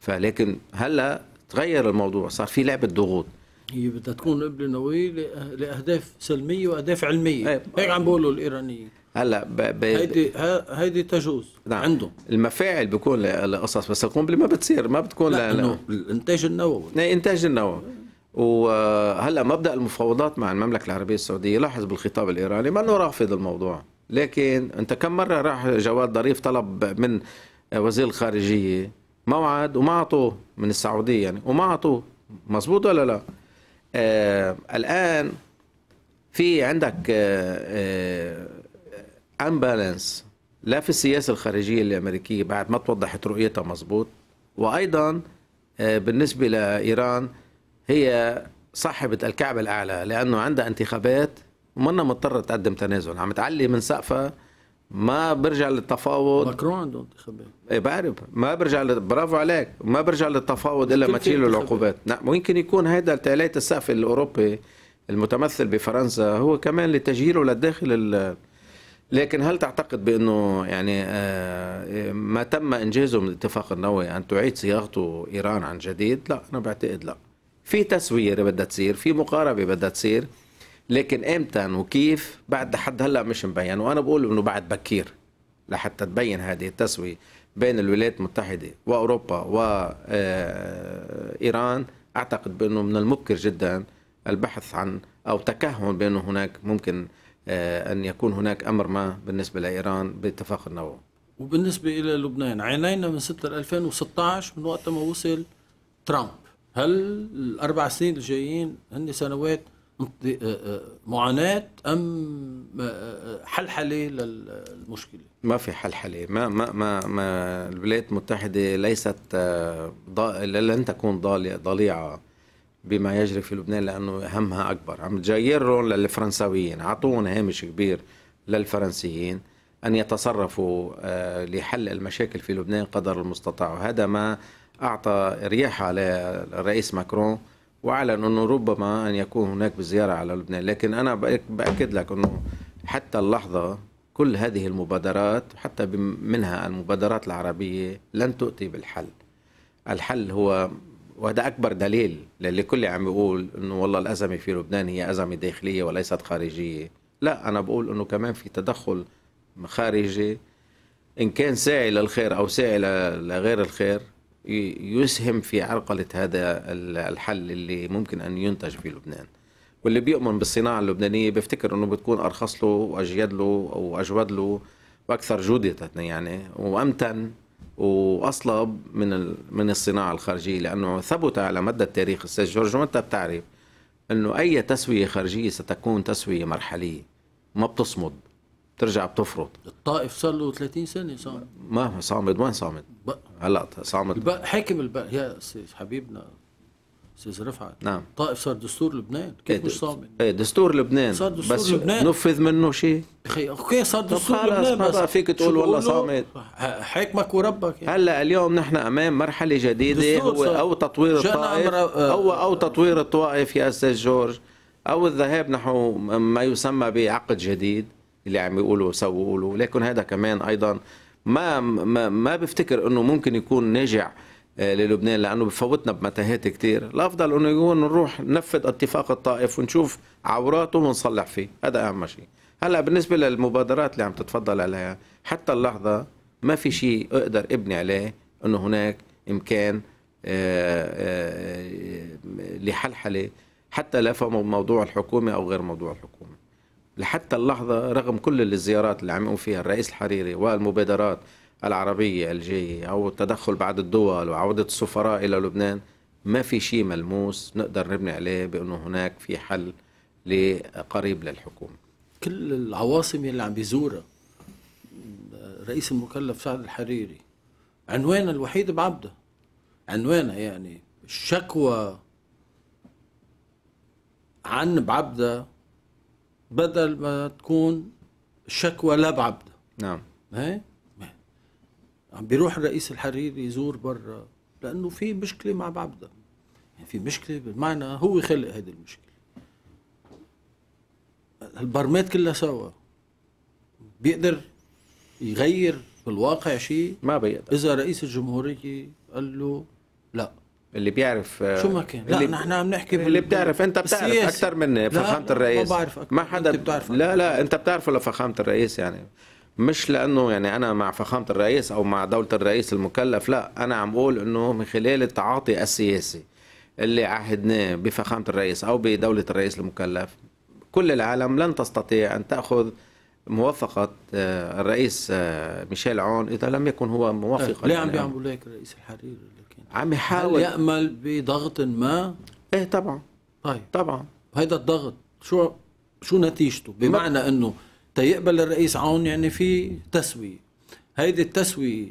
فلكن هلا تغير الموضوع صار في لعبه ضغوط هي بدها تكون قبل نووية لأهداف سلمية وأهداف علمية إيه. هيك عم بيقولوا الإيرانيين هلا هيدي هيدي تجوز نعم. عندهم المفاعل بيكون لقصص بس القنبله ما بتصير ما بتكون لا, لا, لا. الانتاج النووي انتاج النووي وهلا مبدا المفاوضات مع المملكه العربيه السعوديه لاحظ بالخطاب الايراني ما انه رافض الموضوع لكن انت كم مره راح جواد ظريف طلب من وزير الخارجيه موعد وما اعطوه من السعوديه يعني وما اعطوه مزبوط ولا لا آه الان في عندك امبالانس آه، آه، لا في السياسه الخارجيه الامريكيه بعد ما توضحت رؤيتها مزبوط وايضا آه، بالنسبه لايران هي صاحبة الكعبة الأعلى لأنه عندها انتخابات ومنا مضطرة تقدم تنازل عم تعلي من سقفها ما برجع للتفاوض ماكرون عنده انتخابات ايه بعرف ما برجع ل... برافو عليك ما برجع للتفاوض الا ما تشيلوا العقوبات نعم ممكن يكون هيدا تعلية السقف الاوروبي المتمثل بفرنسا هو كمان لتجهيله للداخل ال... لكن هل تعتقد بانه يعني آه، ما تم انجازه من الاتفاق النووي ان تعيد صياغته ايران عن جديد؟ لا انا بعتقد لا في تسوية بدها تصير في مقاربة بدها تصير لكن امتى وكيف بعد لحد هلا مش مبين وانا بقول انه بعد بكير لحتى تبين هذه التسوية بين الولايات المتحدة وأوروبا وإيران آه، أعتقد بأنه من المبكر جدا البحث عن أو تكهن بأنه هناك ممكن آه، أن يكون هناك أمر ما بالنسبة لإيران باتفاق النووي وبالنسبة إلى لبنان عينينا من 6 2016 من وقت ما وصل ترامب هل الاربع سنين الجايين هن سنوات آه، آه، معاناه ام آه، حلحله للمشكله؟ ما في حلحله، ما ما ما, ما الولايات المتحده ليست لن تكون ضليعه بما يجري في لبنان لانه همها اكبر، عم تجيرهم للفرنساويين، اعطوهم هامش كبير للفرنسيين ان يتصرفوا لحل المشاكل في لبنان قدر المستطاع، وهذا ما أعطى رياحة للرئيس ماكرون وأعلن أنه ربما أن يكون هناك بزيارة على لبنان لكن أنا بأكد لك أنه حتى اللحظة كل هذه المبادرات حتى منها المبادرات العربية لن تؤتي بالحل الحل هو وهذا أكبر دليل للي كل عم يقول أنه والله الأزمة في لبنان هي أزمة داخلية وليست خارجية لا أنا بقول أنه كمان في تدخل خارجي إن كان ساعي للخير أو ساعي لغير الخير يسهم في عرقلة هذا الحل اللي ممكن أن ينتج في لبنان واللي بيؤمن بالصناعة اللبنانية بيفتكر أنه بتكون أرخص له وأجيد له وأجود له وأكثر جودة يعني وأمتن وأصلب من من الصناعة الخارجية لأنه ثبت على مدى التاريخ أستاذ جورج وأنت بتعرف أنه أي تسوية خارجية ستكون تسوية مرحلية ما بتصمد بترجع بتفرط الطائف صار له 30 سنه صامد ما صامد وين صامد؟ هلا صامد البق حاكم البق يا حبيبنا استاذ رفعت نعم الطائف صار دستور لبنان كيف ايه مش صامد ايه دستور لبنان صار دستور بس لبنان نفذ منه شيء اخي اوكي صار دستور لبنان بس فيك تقول والله صامد حكمك وربك يعني. هلا اليوم نحن امام مرحله جديده هو او تطوير الطائف آه او او تطوير الطوائف يا استاذ جورج او الذهاب نحو ما يسمى بعقد جديد اللي عم يقولوا سووا يقولوا لكن هذا كمان ايضا ما ما, ما بفتكر انه ممكن يكون ناجع آه، للبنان لانه بفوتنا بمتاهات كثير، الافضل انه يكون نروح ننفذ اتفاق الطائف ونشوف عوراته ونصلح فيه، هذا اهم شيء. هلا بالنسبه للمبادرات اللي عم تتفضل عليها، حتى اللحظه ما في شيء اقدر ابني عليه انه هناك امكان آه، آه، لحلحله حتى لا في موضوع الحكومه او غير موضوع الحكومه. لحتى اللحظة رغم كل الزيارات اللي عم يقوم فيها الرئيس الحريري والمبادرات العربية الجاية أو التدخل بعض الدول وعودة السفراء إلى لبنان ما في شيء ملموس نقدر نبني عليه بأنه هناك في حل قريب للحكومة كل العواصم اللي عم بيزورها رئيس المكلف سعد الحريري عنوانه الوحيد بعبده عنوانه يعني الشكوى عن بعبده بدل ما تكون شكوى لا بعبده نعم هي إيه؟ عم بيروح الرئيس الحريري يزور برا لانه في مشكله مع بعبده يعني في مشكله بالمعنى هو خلق هذه المشكله البرمات كلها سوا بيقدر يغير بالواقع شيء ما بيقدر اذا رئيس الجمهوريه قال له لا اللي بيعرف آه، شو ما كان لا نحن عم نحكي اللي بتعرف انت بتعرف السياسي. اكثر من فخامه الرئيس ما بعرف ما حدا انت بتعرف لا لا انت بتعرفه لفخامه الرئيس يعني مش لانه يعني انا مع فخامه الرئيس او مع دوله الرئيس المكلف لا انا عم بقول انه من خلال التعاطي السياسي اللي عهدناه بفخامه الرئيس او بدوله الرئيس المكلف كل العالم لن تستطيع ان تاخذ موافقة آه، الرئيس آه، ميشيل عون إذا لم يكن هو موافقا ليه عم يعني. بيعملوا هيك الرئيس الحريري عم يحاول يأمل بضغط ما ايه طبعا طيب طبعا هيدا الضغط شو شو نتيجته بمعنى انه تيقبل الرئيس عون يعني في تسويه هيدي التسويه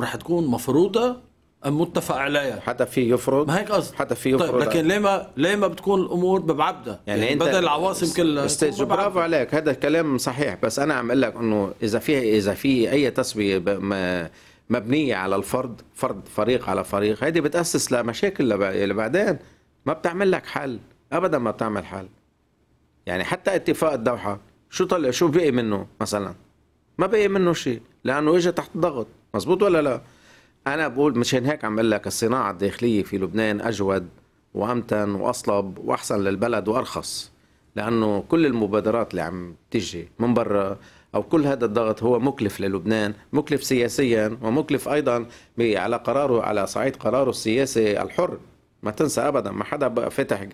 رح تكون مفروضه ام متفق عليها حتى في يفرض ما هيك قصد حتى في يفرض طيب لكن ليه ما ليه ما بتكون الامور ببعبدها يعني, يعني انت بدل العواصم كلها استاذ برافو عليك هذا الكلام صحيح بس انا عم اقول لك انه اذا في اذا في اي تسويه ما... مبنيه على الفرض فرض فريق على فريق هذه بتاسس لمشاكل اللي بعدين ما بتعمل لك حل ابدا ما بتعمل حل يعني حتى اتفاق الدوحه شو طلع شو بقي منه مثلا ما بقي منه شيء لانه اجى تحت ضغط مزبوط ولا لا انا بقول مشان هيك عم بقول لك الصناعه الداخليه في لبنان اجود وامتن واصلب واحسن للبلد وارخص لانه كل المبادرات اللي عم تيجي من برا أو كل هذا الضغط هو مكلف للبنان مكلف سياسيا ومكلف أيضا على قراره على صعيد قراره السياسي الحر ما تنسى أبدا ما حدا فتح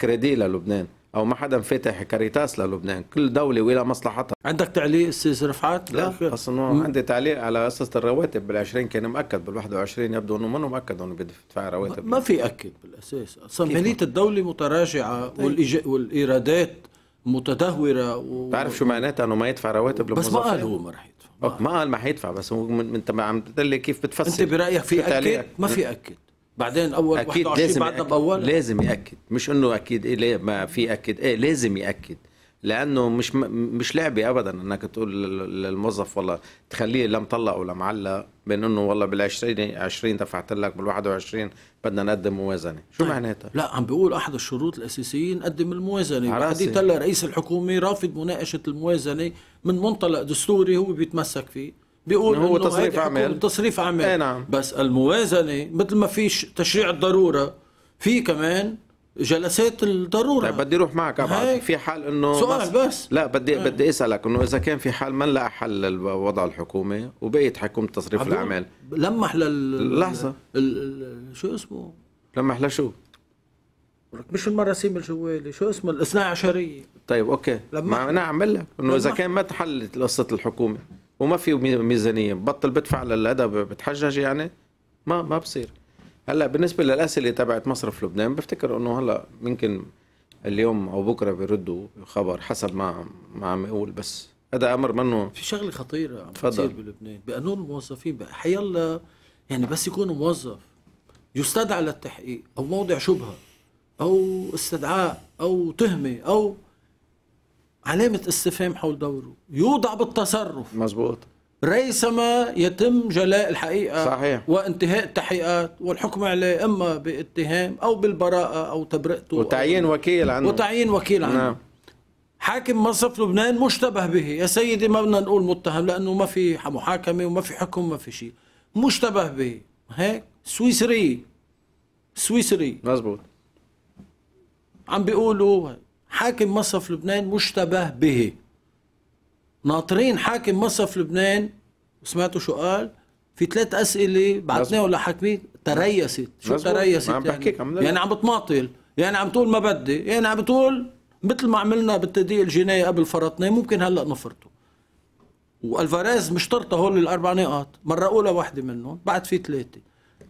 كريدي للبنان او ما حدا فتح كاريتاس للبنان كل دوله ولا مصلحتها عندك تعليق استاذ رفعت لا اصلا عندي تعليق على قصه الرواتب بال20 كان مؤكد بال21 يبدو انه منه مؤكد انه بدفع رواتب ما, ما في اكد بالاساس اصلا ماليه الدوله متراجعه طيب. والإج... والايرادات متدهوره و... تعرف شو معناتها انه ما يدفع رواتب بس ما قال هو ما رح يدفع ما قال ما حيدفع بس هو من... انت عم تدلي كيف بتفسر انت برايك في اكد ما في اكد بعدين اول اكيد لازم بعدنا باول لازم ياكد مش انه اكيد إيه ما في اكد ايه لازم ياكد لانه مش مش لعبه ابدا انك تقول للموظف والله تخليه لا مطلق ولا معلق بين انه والله بال 20 20 دفعت لك بال 21 بدنا نقدم موازنه، شو طيب. معناتها؟ لا عم بيقول احد الشروط الاساسيه نقدم الموازنه، حديث هلا رئيس الحكومه رافض مناقشه الموازنه من منطلق دستوري هو بيتمسك فيه بيقول هو تصريف اعمال تصريف اعمال إيه، نعم. بس الموازنه مثل ما في تشريع الضروره في كمان جلسات الضروره طيب بدي اروح معك ابعد في حال انه سؤال بس لا بدي هاي. بدي اسالك انه اذا كان في حال ما لقى حل وضع الحكومه وبقيت حكومه تصريف الاعمال لمح لل لحظه شو اسمه لمح لشو؟ مش المراسيم الجوالي شو اسمه الاثنا عشريه طيب اوكي لما انا عم لك انه اذا كان ما تحلت قصه الحكومه وما في ميزانيه بطل بدفع للادب بتحجج يعني ما ما بصير هلا بالنسبه للاسئله تبعت مصرف لبنان بفتكر انه هلا ممكن اليوم او بكره بيردوا خبر حسب ما ما عم يقول بس هذا امر منه في شغله خطيره عم بتصير بلبنان بقانون الموظفين بقى حيلا يعني بس يكون موظف يستدعى للتحقيق او موضع شبهه او استدعاء او تهمه او علامه استفهام حول دوره يوضع بالتصرف مزبوط ريثما يتم جلاء الحقيقة صحيح. وانتهاء التحقيقات والحكم عليه إما باتهام أو بالبراءة أو تبرئته وتعيين أو وكيل عنه وتعيين وكيل عنه نعم. حاكم مصرف لبنان مشتبه به يا سيدي ما بدنا نقول متهم لأنه ما في محاكمة وما في حكم ما في شيء مشتبه به هيك سويسري سويسري مزبوط عم بيقولوا حاكم مصرف لبنان مشتبه به ناطرين حاكم مصرف لبنان وسمعتوا شو قال في ثلاث اسئله بعثناهم لحاكمين تريست شو مزبوط. تريست عم يعني بحكيك يعني عم بتماطل يعني عم تقول ما بدي يعني عم بتقول مثل ما عملنا بالتدقيق الجنائي قبل فرطناه ممكن هلا نفرطه والفاريز مشترطه هول الاربع نقاط مره اولى واحده منهم بعد في ثلاثه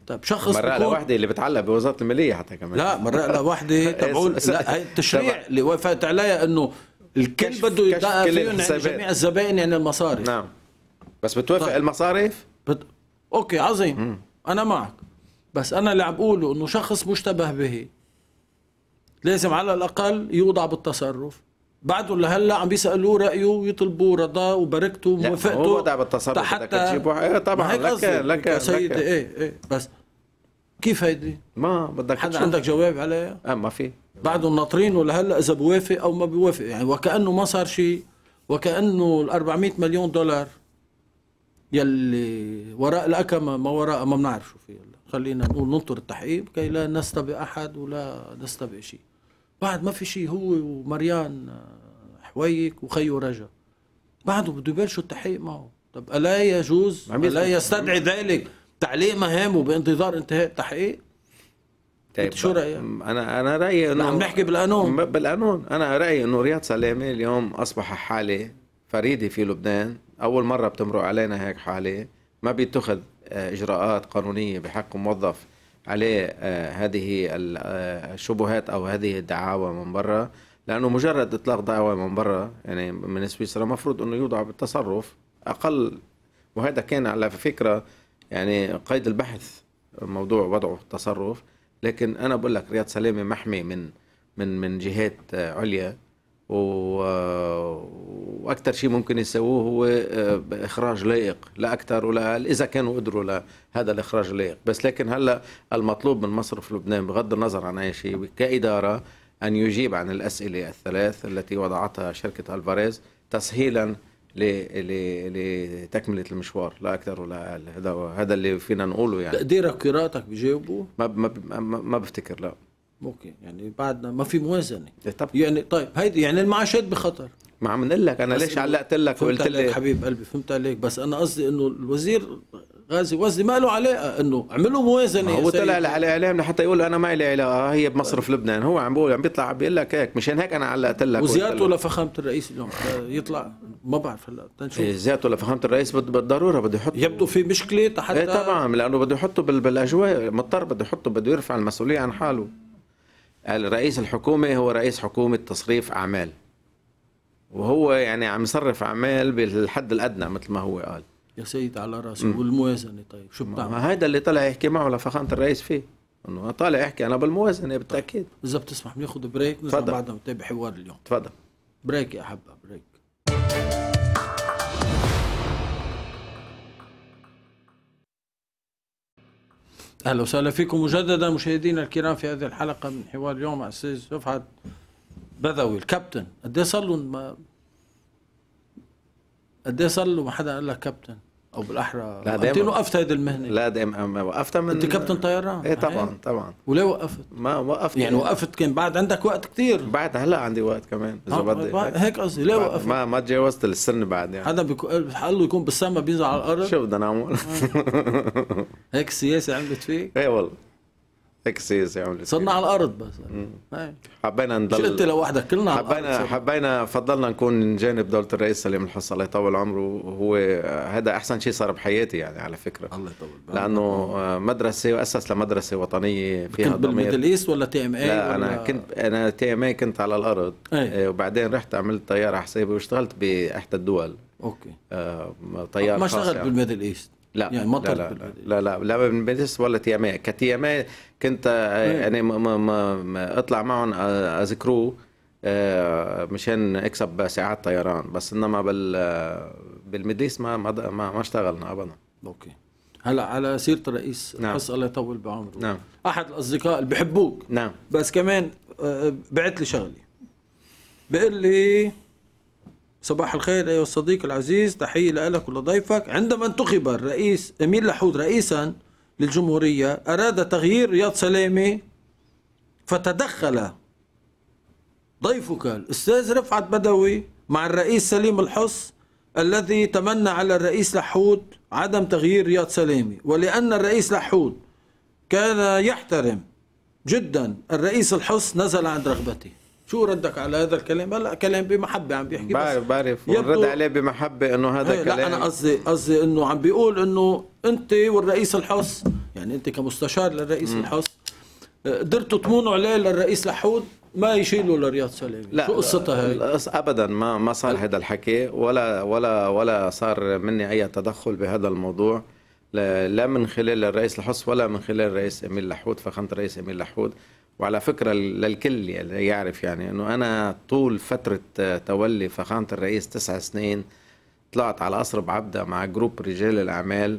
طيب شخص مرة على واحدة اللي بتعلق بوزارة المالية حتى كمان لا مرة على واحدة تبعون لا التشريع اللي وافقت عليها انه الكل بده يدقق فيهم يعني جميع الزبائن يعني المصارف نعم بس بتوافق طيب. المصارف؟ بت... اوكي عظيم مم. انا معك بس انا اللي عم بقوله انه شخص مشتبه به لازم على الاقل يوضع بالتصرف بعده لهلا عم بيسالوه رايه ويطلبوا رضاه وبركته وموافقته هو وضع بالتصرف تجيب واحد ايه طبعا لك لك سيدي ايه ايه بس كيف هيدي؟ ما بدك حدا عندك جواب عليها؟ اه ما في بعده ناطرين ولا هلا اذا بوافق او ما بوافق يعني وكانه ما صار شيء وكانه ال 400 مليون دولار يلي وراء الأكمة ما وراء ما بنعرف شو في خلينا نقول ننطر التحقيق كي لا نستبق أحد ولا نستبق شيء بعد ما في شيء هو ومريان آه، حويك وخيو رجا بعده بده يبلشوا التحقيق معه طب ألا يجوز ألا يستدعي ذلك تعليق مهامه بانتظار انتهاء التحقيق طيب شو رايك؟ انا انا رايي انه عم نحكي بالقانون بالقانون انا رايي انه رياض سلامه اليوم اصبح حاله فريده في لبنان اول مره بتمرق علينا هيك حاله ما بيتخذ آه، اجراءات قانونيه بحق موظف عليه آه، هذه الشبهات آه، او هذه الدعاوى من برا لانه مجرد اطلاق دعوى من برا يعني من سويسرا المفروض انه يوضع بالتصرف اقل وهذا كان على فكره يعني قيد البحث موضوع وضعه التصرف لكن انا بقول لك رياض سلامه محمي من من من جهات عليا و... واكثر شيء ممكن يسووه هو آه، اخراج لائق لا اكثر ولا اذا كانوا قدروا لهذا الاخراج اللائق بس لكن هلا المطلوب من مصرف لبنان بغض النظر عن اي شيء كاداره ان يجيب عن الاسئله الثلاث التي وضعتها شركه الفاريز تسهيلا لتكمله المشوار لا اكثر ولا اقل هذا هذا اللي فينا نقوله يعني تقديرك قراءتك بجاوبه ما ما ما بفتكر لا اوكي يعني بعدنا ما في موازنه إيه، طب يعني طيب هيدي يعني المعاشات بخطر ما عم نقول لك انا ليش علقت لك وقلت لك حبيب قلبي فهمت عليك بس انا قصدي انه الوزير غازي وزني ما له علاقه انه عملوا موازنه هو طلع على الاعلام لحتى يقول انا ما لي علاقه آه، هي بمصرف لبنان هو عم بيقول عم بيطلع بيقول لك هيك مشان هيك انا علقت لك وزيارته لفخامه الرئيس اليوم آه، يطلع ما بعرف هلا تنشوف إيه، زيارته لفخامه الرئيس بالضروره بده يحط يبدو في مشكله إيه، حتى ايه طبعا لانه بده يحطه بالاجواء مضطر بده يحطه بده يرفع المسؤوليه عن حاله رئيس الحكومه هو رئيس حكومه تصريف اعمال وهو يعني عم يصرف اعمال بالحد الادنى مثل ما هو قال يا سيد على راسي والموازنه طيب شو بتعمل؟ ما هيدا اللي طلع يحكي معه لفخامه الرئيس فيه انه طالع يحكي انا بالموازنه بالتاكيد طيب. اذا بتسمح بناخذ بريك نرجع بعدها نتابع حوار اليوم تفضل بريك يا حبه بريك اهلا وسهلا فيكم مجددا مشاهدينا الكرام في هذه الحلقه من حوار اليوم مع السيد رفعت بدوي الكابتن قد ايه صار لهم قد ايه صار له ما حدا قال لك كابتن او بالاحرى لا دايما وقفت هيدي المهنه لا دايما وقفتها من انت كابتن طيران ايه طبعا طبعا وليه وقفت؟ ما وقفت يعني وقفت كان بعد عندك وقت كثير بعد هلا عندي وقت كمان اذا آه، بدي هيك قصدي ليه وقفت؟ ما ما تجاوزت السن بعد يعني حدا بحق له يكون بالسما بينزل على الارض شو بدنا نعمل؟ آه. هيك السياسه عملت فيك؟ ايه والله اكسيز يعني صرنا على الارض بس حبينا نضل انت لوحدك كلنا حبينا حبينا فضلنا نكون جانب دوله الرئيس سليم الحص الله يطول عمره وهو هذا احسن شيء صار بحياتي يعني على فكره الله يطول بعمره لانه مدرسه واسس لمدرسه وطنيه فيها كنت بالميدل ايست ولا تي ام اي لا انا كنت انا تي ام اي كنت على الارض أي. إيه، وبعدين رحت عملت طياره حسابي واشتغلت باحدى الدول اوكي آه، طياره ما اشتغلت يعني. بالميدل ايست لا يعني ما لا, لا, لا لا لا بالنسبه لتياماء كتياماء كنت طيب. يعني ما ما ما اطلع معهم اذكروا آه، مشان اكسب ساعات طيران بس انما بال بالمديس ما ما ما اشتغلنا ابدا اوكي هلا على سيره الرئيس نعم. بس الله يطول بعمره نعم احد الاصدقاء اللي بحبوك نعم بس كمان آه، بعت لي شغله بقول لي صباح الخير أيها الصديق العزيز تحية لك ولضيفك عندما انتخب الرئيس أمين لحود رئيسا للجمهورية أراد تغيير رياض سلامة فتدخل ضيفك الأستاذ رفعت بدوي مع الرئيس سليم الحص الذي تمنى على الرئيس لحود عدم تغيير رياض سلامي ولأن الرئيس لحود كان يحترم جدا الرئيس الحص نزل عند رغبته شو ردك على هذا الكلام؟ هلا كلام بمحبه عم بيحكي بعرف بعرف والرد عليه بمحبه انه هذا إيه، كلام لا انا قصدي قصدي انه عم بيقول انه انت والرئيس الحص يعني انت كمستشار للرئيس الحص قدرتوا تمونوا عليه للرئيس لحود ما يشيلوا لرياض سلامي لا شو قصتها هي؟ ابدا ما ما صار هذا الحكي ولا ولا ولا صار مني اي تدخل بهذا الموضوع لا من خلال الرئيس الحص ولا من خلال الرئيس اميل لحود فخامه الرئيس اميل لحود وعلى فكرة للكل اللي يعرف يعني أنه أنا طول فترة آه، تولي فخامة الرئيس تسع سنين طلعت على قصر بعبدة مع جروب رجال الأعمال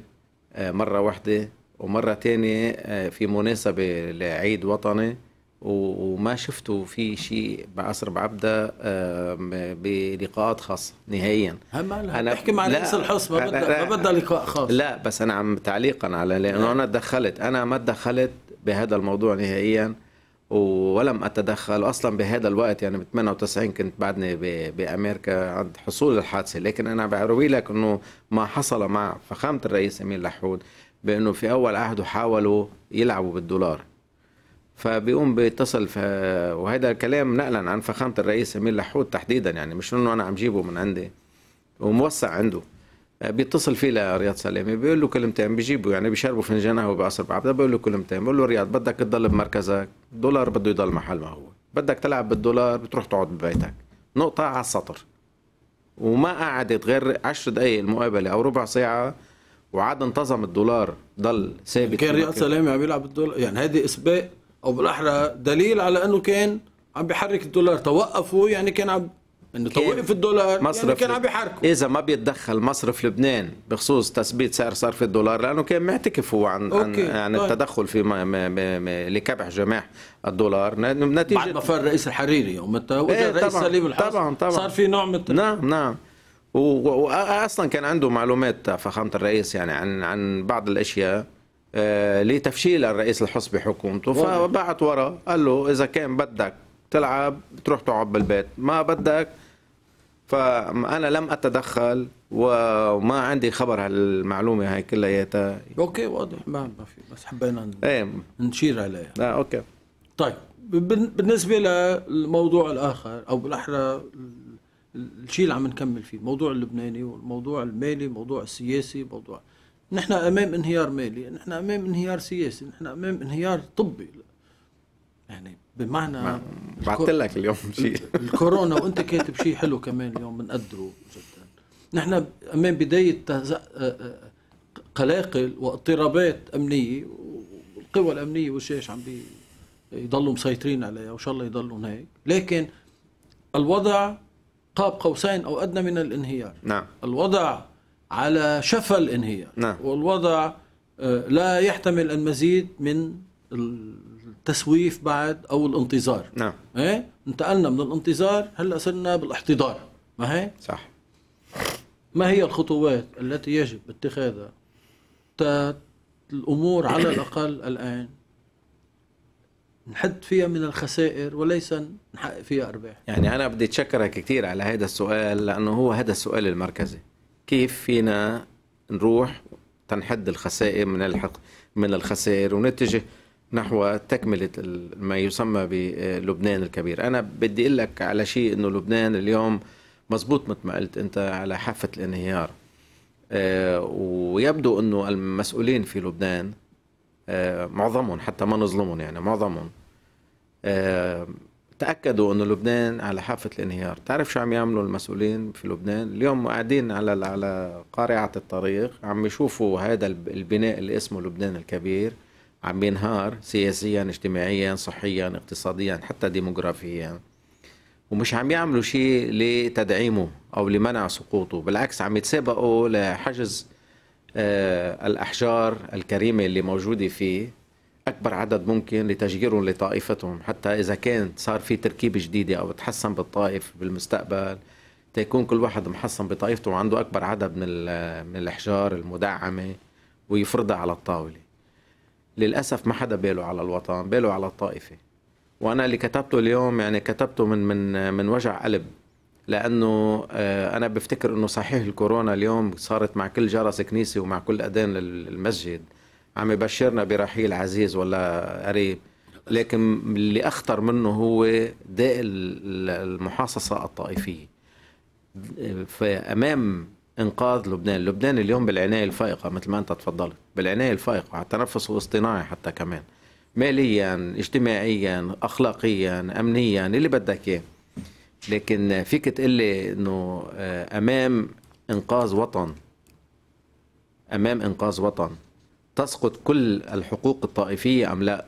آه، مرة واحدة ومرة تانية آه، في مناسبة لعيد وطني وما شفتوا في شيء بعصر بعبده بلقاءات خاصه نهائيا انا بحكي مع رئيس الحسبه ما بدها لقاء خاص لا بس انا عم تعليقا على لانه انا تدخلت انا ما تدخلت بهذا الموضوع نهائيا ولم اتدخل اصلا بهذا الوقت يعني ب 98 كنت بعدني بامريكا عند حصول الحادثه لكن انا بروي لك انه ما حصل مع فخامه الرئيس امين لحود بانه في اول عهده حاولوا يلعبوا بالدولار فبيقوم بيتصل ف... وهذا الكلام نقلا عن فخامه الرئيس امين لحود تحديدا يعني مش انه انا عم جيبه من عندي وموسع عنده بيتصل فيه لرياض سلامي بيقول له كلمتين يعني بيجيبه يعني بيشربوا فنجان قهوه بعصر بعبدا بيقول له كلمتين بيقول له رياض بدك تضل بمركزك دولار بده يضل محل ما هو بدك تلعب بالدولار بتروح تقعد ببيتك نقطه على السطر وما قعدت غير عشر دقائق المقابله او ربع ساعه وعاد انتظم الدولار ضل ثابت كان رياض سلامي عم يلعب بالدولار يعني هذه اسباق او بالاحرى دليل على انه كان عم بيحرك الدولار توقفوا يعني كان عم انه توقف في الدولار مصر يعني كان عم بيحركوا اذا ما بيتدخل مصرف لبنان بخصوص تثبيت سعر صرف الدولار لانه كان معتكف هو عن أوكي. عن, يعني عن طيب. التدخل في ما ما ما ما لكبح جماح الدولار نتيجه بعد ما فر الرئيس الحريري يوم وجا إيه الرئيس سليم الحصن طبعا طبعا صار في نوع من نعم نعم واصلا كان عنده معلومات فخامه الرئيس يعني عن عن بعض الاشياء آه، لتفشيل الرئيس الحسبي حكومته فبعت وراه قال له اذا كان بدك تلعب تروح تقعد بالبيت ما بدك فانا لم اتدخل وما عندي خبر هالمعلومه هاي كلياتها اوكي واضح ما في بس حبينا ايه نشير عليها اه اوكي طيب بالنسبه للموضوع الاخر او بالاحرى الشيء اللي عم نكمل فيه الموضوع اللبناني والموضوع المالي الموضوع السياسي موضوع نحن امام انهيار مالي نحن امام انهيار سياسي نحن امام انهيار طبي يعني بمعنى بعثت لك اليوم شيء الكورونا وانت كاتب شيء حلو كمان اليوم بنقدره جدا نحن امام بدايه آه، آه، قلاقل واضطرابات امنيه والقوى الامنيه والجيش عم بي يضلوا مسيطرين عليها وان شاء الله يضلوا هيك لكن الوضع قاب قوسين او ادنى من الانهيار نعم الوضع على شفا الانهيار نعم والوضع آه، لا يحتمل المزيد من تسويف بعد او الانتظار نعم ايه انتقلنا من الانتظار هلا صرنا بالاحتضار ما هي صح ما هي الخطوات التي يجب اتخاذها الامور على [coughs] الاقل الان نحد فيها من الخسائر وليس نحقق فيها ارباح يعني انا بدي اتشكرك كثير على هذا السؤال لانه هو هذا السؤال المركزي كيف فينا نروح تنحد الخسائر من الحق من الخسائر ونتجه نحو تكملة ما يسمى بلبنان الكبير أنا بدي أقول لك على شيء أنه لبنان اليوم مزبوط مثل ما قلت أنت على حافة الانهيار آه، ويبدو أنه المسؤولين في لبنان آه، معظمهم حتى ما نظلمهم يعني معظمهم آه، تأكدوا أنه لبنان على حافة الانهيار تعرف شو عم يعملوا المسؤولين في لبنان اليوم قاعدين على على قارعة الطريق عم يشوفوا هذا البناء اللي اسمه لبنان الكبير عم بينهار سياسيا اجتماعيا صحيا اقتصاديا حتى ديموغرافيا ومش عم يعملوا شيء لتدعيمه او لمنع سقوطه بالعكس عم يتسابقوا لحجز آه، الاحجار الكريمه اللي موجوده فيه اكبر عدد ممكن لتشجيرهم لطائفتهم حتى اذا كان صار في تركيبه جديده او تحسن بالطائف بالمستقبل تيكون كل واحد محصن بطائفته وعنده اكبر عدد من من الاحجار المدعمه ويفرضها على الطاوله للاسف ما حدا باله على الوطن باله على الطائفه وانا اللي كتبته اليوم يعني كتبته من من من وجع قلب لانه آه، انا بفتكر انه صحيح الكورونا اليوم صارت مع كل جرس كنيسه ومع كل اذان للمسجد عم يبشرنا برحيل عزيز ولا قريب لكن اللي اخطر منه هو داء المحاصصه الطائفيه فامام انقاذ لبنان لبنان اليوم بالعنايه الفائقه مثل ما انت تفضلت بالعنايه الفائقه على التنفس الاصطناعي حتى كمان ماليا اجتماعيا اخلاقيا امنيا اللي بدك اياه لكن فيك تقول لي انه آه، امام انقاذ وطن امام انقاذ وطن تسقط كل الحقوق الطائفيه ام لا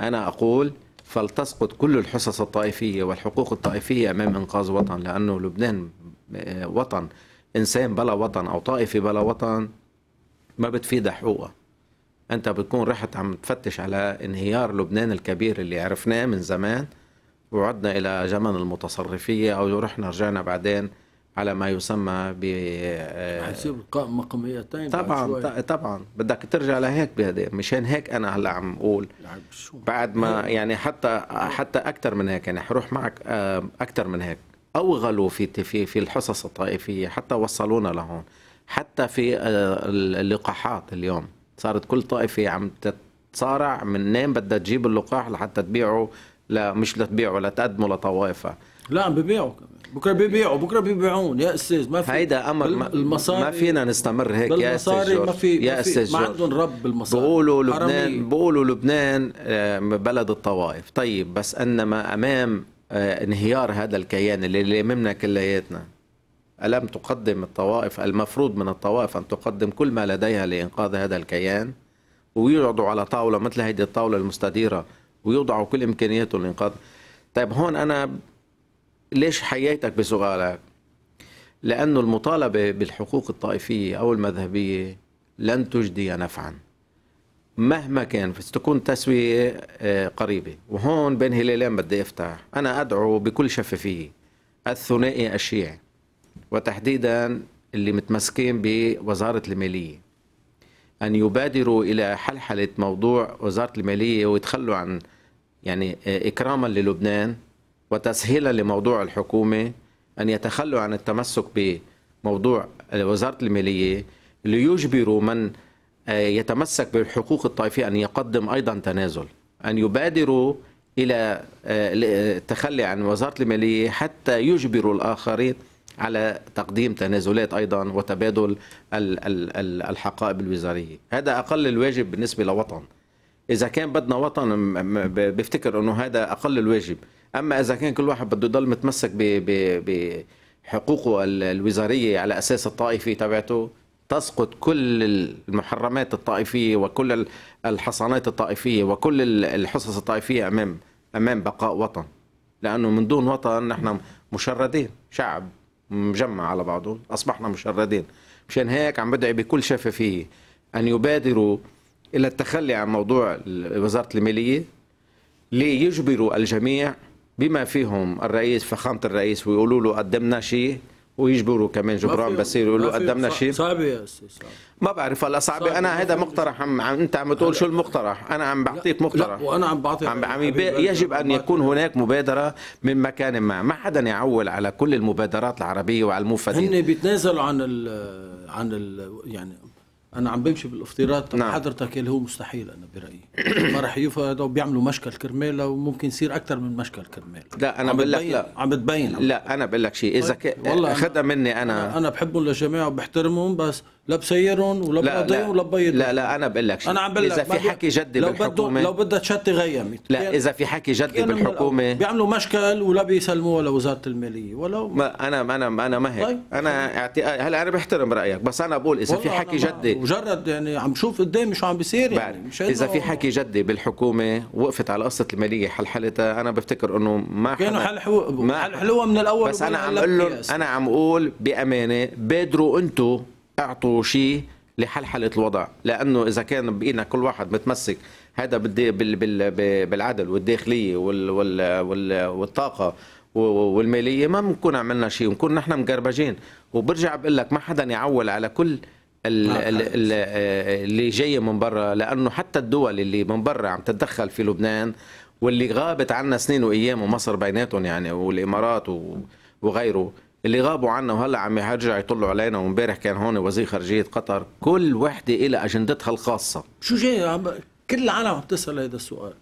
انا اقول فلتسقط كل الحصص الطائفيه والحقوق الطائفيه امام انقاذ وطن لانه لبنان آه، وطن انسان بلا وطن او طائفه بلا وطن ما بتفيد حقوقها انت بتكون رحت عم تفتش على انهيار لبنان الكبير اللي عرفناه من زمان وعدنا الى زمن المتصرفيه او رحنا رجعنا بعدين على ما يسمى ب آه، حيصير مقاميتين طبعا طبعا بدك ترجع لهيك بهذا مشان هيك انا هلا عم اقول بعد ما يعني حتى حتى اكثر من هيك يعني حروح معك آه، اكثر من هيك اوغلوا في في في الحصص الطائفيه حتى وصلونا لهون حتى في آه، اللقاحات اليوم صارت كل طائفه عم تتصارع من نين بدها تجيب اللقاح لحتى تبيعه لا مش لتبيعه لتقدمه لطوائفها لا عم ببيعوا كمان بكره ببيعوا بكره ببيعون يا استاذ ما في هيدا امر المصاري ما فينا نستمر هيك يا استاذ ما في يا استاذ ما عندهم رب المصاري بقولوا لبنان بقولوا لبنان آه، بلد الطوائف طيب بس انما امام آه، انهيار هذا الكيان اللي يممنا كلياتنا ألم تقدم الطوائف المفروض من الطوائف أن تقدم كل ما لديها لإنقاذ هذا الكيان ويقعدوا على طاولة مثل هذه الطاولة المستديرة ويوضعوا كل إمكانياته لإنقاذ طيب هون أنا ليش حييتك بسؤالك لأنه المطالبة بالحقوق الطائفية أو المذهبية لن تجدي نفعاً مهما كان تكون تسوية آه، قريبة وهون بين هلالين بدي افتح أنا أدعو بكل شفافية الثنائي الشيعي وتحديدا اللي متمسكين بوزارة المالية أن يبادروا إلى حلحلة موضوع وزارة المالية ويتخلوا عن يعني آه، إكراما للبنان وتسهيلا لموضوع الحكومة أن يتخلوا عن التمسك بموضوع آه، وزارة المالية ليجبروا من آه، يتمسك بحقوق الطائفية أن يقدم أيضا تنازل أن يبادروا إلى التخلي آه، عن وزارة المالية حتى يجبروا الآخرين على تقديم تنازلات أيضا وتبادل الحقائب الوزارية هذا أقل الواجب بالنسبة لوطن إذا كان بدنا وطن بفتكر أنه هذا أقل الواجب أما إذا كان كل واحد بده يضل متمسك بحقوقه الوزارية على أساس الطائفة تبعته تسقط كل المحرمات الطائفية وكل الحصانات الطائفية وكل الحصص الطائفية أمام أمام بقاء وطن لأنه من دون وطن نحن مشردين شعب مجمع على بعضه أصبحنا مشردين مشان هيك عم بدعي بكل شفافية أن يبادروا إلى التخلي عن موضوع وزارة المالية ليجبروا الجميع بما فيهم الرئيس فخامة الرئيس ويقولوا له قدمنا شيء ويجبروا كمان جبران بسير يقولوا قدمنا شيء صعبه يا استاذ ما بعرف هلا صعبه انا هذا مقترح عم, انت عم تقول شو المقترح انا عم بعطيك مقترح لا وانا عم بعطيك عم, عم يجب ان يكون هناك مبادره من مكان ما ما حدا يعول على كل المبادرات العربيه وعلى المفادين هن بيتنازلوا عن ال عن ال يعني انا عم بمشي بالافتراض نعم. حضرتك اللي هو مستحيل انا برايي ما راح يفقدوا بيعملوا مشكل كرمال وممكن يصير اكثر من مشكل كرمال لا انا بقول لك لا عم بتبين لا انا بقول لك شيء اذا طيب، ك... اخذها مني انا انا بحبهم للجميع وبحترمهم بس لا بسيرهم ولا بقضيهم ولا بيضهم لا لا انا بقول لك انا عم بقول لك اذا في حكي جدي لو بالحكومه لو بدها تشتي غيمت لا اذا في حكي جدي بالحكومه بيعملوا مشكل ولا بيسلموها لوزاره الماليه ولو ما انا ما انا ما انا ما هيك طيب. انا اعتقادي هلا انا بحترم رايك بس انا بقول اذا في حكي جدي مجرد يعني عم شوف قدامي شو عم بيصير يعني مش اذا في حكي جدي بالحكومه وقفت على قصه الماليه حلحلتها انا بفتكر انه ما كانوا حلحلوها من الاول بس انا عم اقول لهم انا عم اقول بامانه بادروا انتم اعطوا شيء لحلحله الوضع لانه اذا كان بقينا كل واحد متمسك هذا بالعدل والداخليه وال وال وال والطاقه والماليه ما بنكون عملنا شيء ونكون نحن مقربجين وبرجع بقول لك ما حدا يعول على كل اللي جاي من برا لانه حتى الدول اللي من برا عم تتدخل في لبنان واللي غابت عنا سنين وايام ومصر بيناتهم يعني والامارات وغيره اللي غابوا عنا وهلا عم يرجع يطلعوا علينا وامبارح كان هون وزير خارجيه قطر كل وحده إلى اجندتها الخاصه شو جاي كل العالم عم تسال هذا السؤال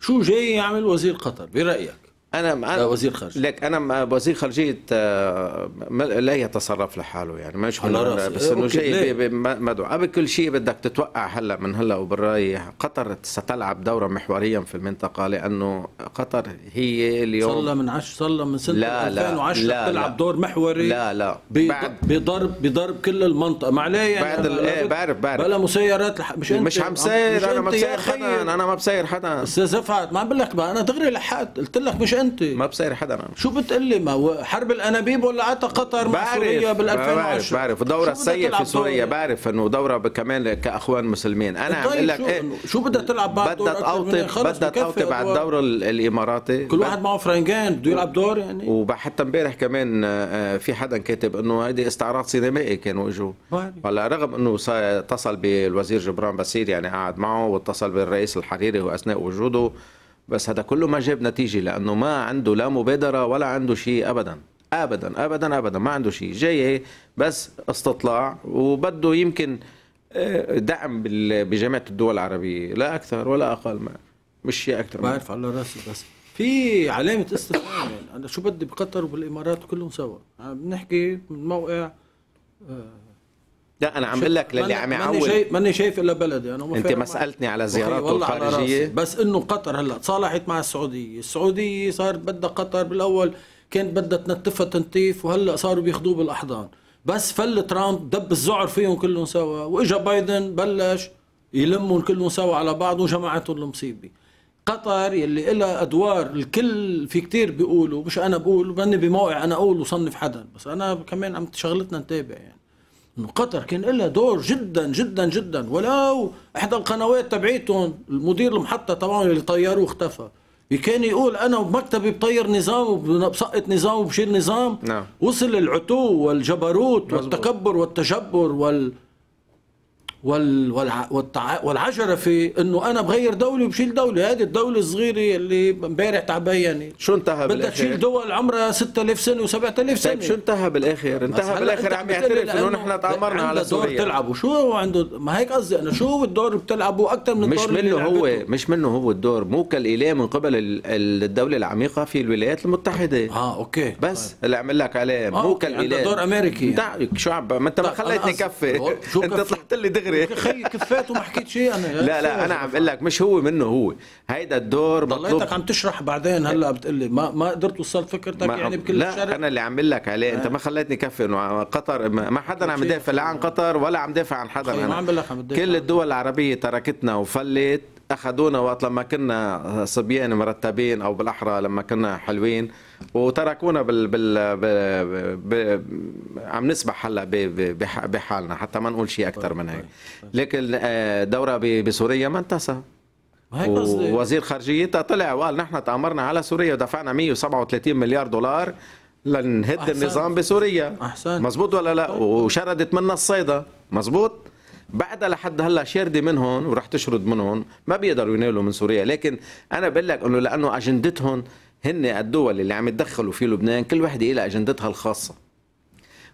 شو جاي يعمل وزير قطر برايك انا انا وزير خارجيه لك انا وزير خارجيه آه، لا يتصرف لحاله يعني مش بس انه جاي بمدعو قبل كل شيء بدك تتوقع هلا من هلا وبالراي قطر ستلعب دورا محوريا في المنطقه لانه قطر هي اليوم صلى من عش صلى من سنه لا 2010 لا بتلعب دور محوري لا لا بعد بضرب بضرب كل المنطقه معليه يعني بعد ايه بعرف بعرف بلا مسيرات لح... مش انت مش عم ساير انا ما بسير حدا انا ما بسير حدا استاذ زفعت ما عم بقول لك انا دغري لحقت قلت لك مش انت ما بصير حدا أنا. شو بتقلي ما حرب الانابيب عطى قطر مع سوريا بال 2010 بعرف دوره السيئه في سوريا بعرف انه دوره كمان كاخوان مسلمين انا عم طيب، بقول لك ايه شو بدها تلعب بعد بدها تقوطي بدها تقوطي بعد الدور الاماراتي كل واحد معه فرنجان بده يلعب دور يعني وحتى امبارح كمان آه، آه، في حدا كاتب انه هيدي استعراض سينمائي كانوا اجوا هلا طيب. رغم انه اتصل بالوزير جبران بسير يعني قعد معه واتصل بالرئيس الحريري واثناء وجوده بس هذا كله ما جاب نتيجه لانه ما عنده لا مبادره ولا عنده شيء ابدا ابدا ابدا ابدا ما عنده شيء جاي بس استطلاع وبده يمكن آه، دعم بجامعه الدول العربيه لا اكثر ولا اقل ما مش شيء اكثر بعرف على راسي بس في علامه استفهام انا شو بدي بقطر وبالامارات كلهم سوا عم بنحكي من موقع آه، لا انا عم بقول لك للي عم يعول ماني شايف ماني شايف الا بلدي انا انت ما سالتني على زيارات الخارجيه بس انه قطر هلا تصالحت مع السعوديه، السعوديه صار بدها قطر بالاول كانت بدها تنتفها تنتيف وهلا صاروا بياخذوه بالاحضان، بس فل ترامب دب الزعر فيهم كلهم سوا واجا بايدن بلش يلمهم كلهم سوا على بعض وجمعتهم المصيبه. قطر يلي لها ادوار الكل في كتير بيقولوا مش انا بقول ماني بموقع انا اقول وصنف حدا بس انا كمان عم شغلتنا نتابع يعني قطر كان لها دور جدا جدا جدا ولو احدى القنوات تبعيتهم المدير المحطه تبعهم اللي طيروه اختفى كان يقول انا بمكتبي بطير نظام وبسقط نظام وبشيل نظام نعم. وصل العتو والجبروت مزبوط. والتكبر والتجبر وال والعجره في انه انا بغير دوله وبشيل دوله هذه الدوله الصغيره اللي امبارح تعبانه يعني. شو انتهى بدك تشيل دول عمرها 6000 سنه و7000 طيب، سنه طيب شو انتهى بالاخر؟ انتهى بالاخر عم يعترف انه نحن تعمرنا على سوريا دور تلعبه شو عنده ما هيك قصدي انا شو الدور اللي بتلعبه اكثر من الدور مش منه هو مش منه هو الدور موكل اليه من قبل الدوله العميقه في الولايات المتحده اه اوكي بس طيب. اللي عمل لك عليه موكل اليه دور امريكي انت يعني. طيب، شو عم ما انت ما خليتني كفي [laughs] انت طلعت لي دغري دغري خي كفيت وما حكيت شيء انا لا لا انا عم بقول لك مش هو منه هو هيدا الدور ضليتك عم تشرح بعدين هلا إيه. بتقول لي ما ما قدرت وصلت فكرتك يعني بكل لا الشرق. انا اللي عم بقول لك عليه انت إيه. ما خليتني كفي انه قطر ما حدا عم يدافع لا عن قطر ولا عم دافع عن حدا انا عم لك عم كل الدول العربيه تركتنا وفلت اخذونا وقت لما كنا صبيان مرتبين او بالاحرى لما كنا حلوين وتركونا بال بال, ب... عم نسبح هلا ب... ب... بحالنا حتى ما نقول شيء اكثر من هيك لكن آه، دوره ب... بسوريا ما انتهى ووزير خارجيتها طلع وقال نحن تامرنا على سوريا ودفعنا 137 مليار دولار لنهد أحسن. النظام بسوريا احسن مزبوط ولا لا طيب. وشردت منا الصيدا مزبوط بعدها لحد هلا شاردة من هون ورح تشرد من هون ما بيقدروا ينالوا من سوريا لكن انا بقول لك انه لانه اجندتهم هن الدول اللي عم يتدخلوا في لبنان كل وحده لها اجندتها الخاصه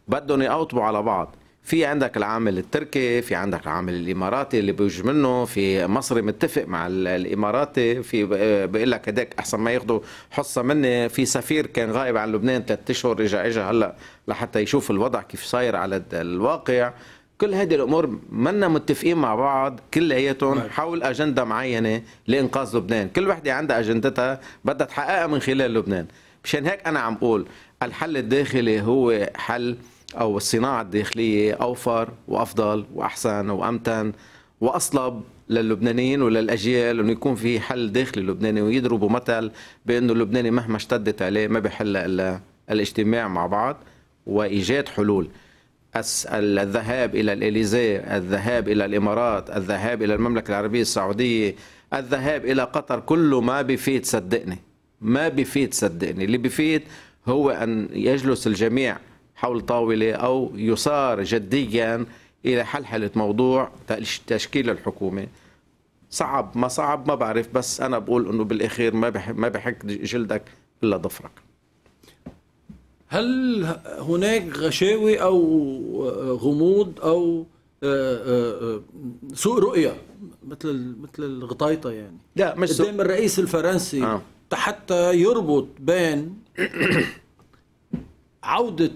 بدهم يقوطبوا على بعض في عندك العامل التركي في عندك العامل الاماراتي اللي بيجي منه في مصري متفق مع الاماراتي في بقول لك هداك احسن ما ياخذوا حصه مني في سفير كان غائب عن لبنان ثلاث اشهر اجى اجى هلا لحتى يشوف الوضع كيف صاير على الواقع كل هذه الامور منا متفقين مع بعض كلياتهم نعم. حول اجنده معينه لانقاذ لبنان، كل وحده عندها اجندتها بدها تحققها من خلال لبنان، مشان هيك انا عم بقول الحل الداخلي هو حل او الصناعه الداخليه اوفر وافضل واحسن وامتن واصلب للبنانيين وللاجيال انه يكون في حل داخلي لبناني ويضربوا مثل بانه اللبناني مهما اشتدت عليه ما بحل الا الاجتماع مع بعض وايجاد حلول. الذهاب إلى الإليزي الذهاب إلى الإمارات الذهاب إلى المملكة العربية السعودية الذهاب إلى قطر كله ما بفيد صدقني ما بفيد صدقني اللي بفيد هو أن يجلس الجميع حول طاولة أو يصار جديا إلى حلحلة موضوع تشكيل الحكومة صعب ما صعب ما بعرف بس أنا بقول أنه بالأخير ما بحك جلدك إلا ضفرك هل هناك غشاوي او غموض او آه، آه، سوء رؤيه مثل مثل الغطايطه يعني لا مش قدام الرئيس الفرنسي آه. حتى يربط بين عوده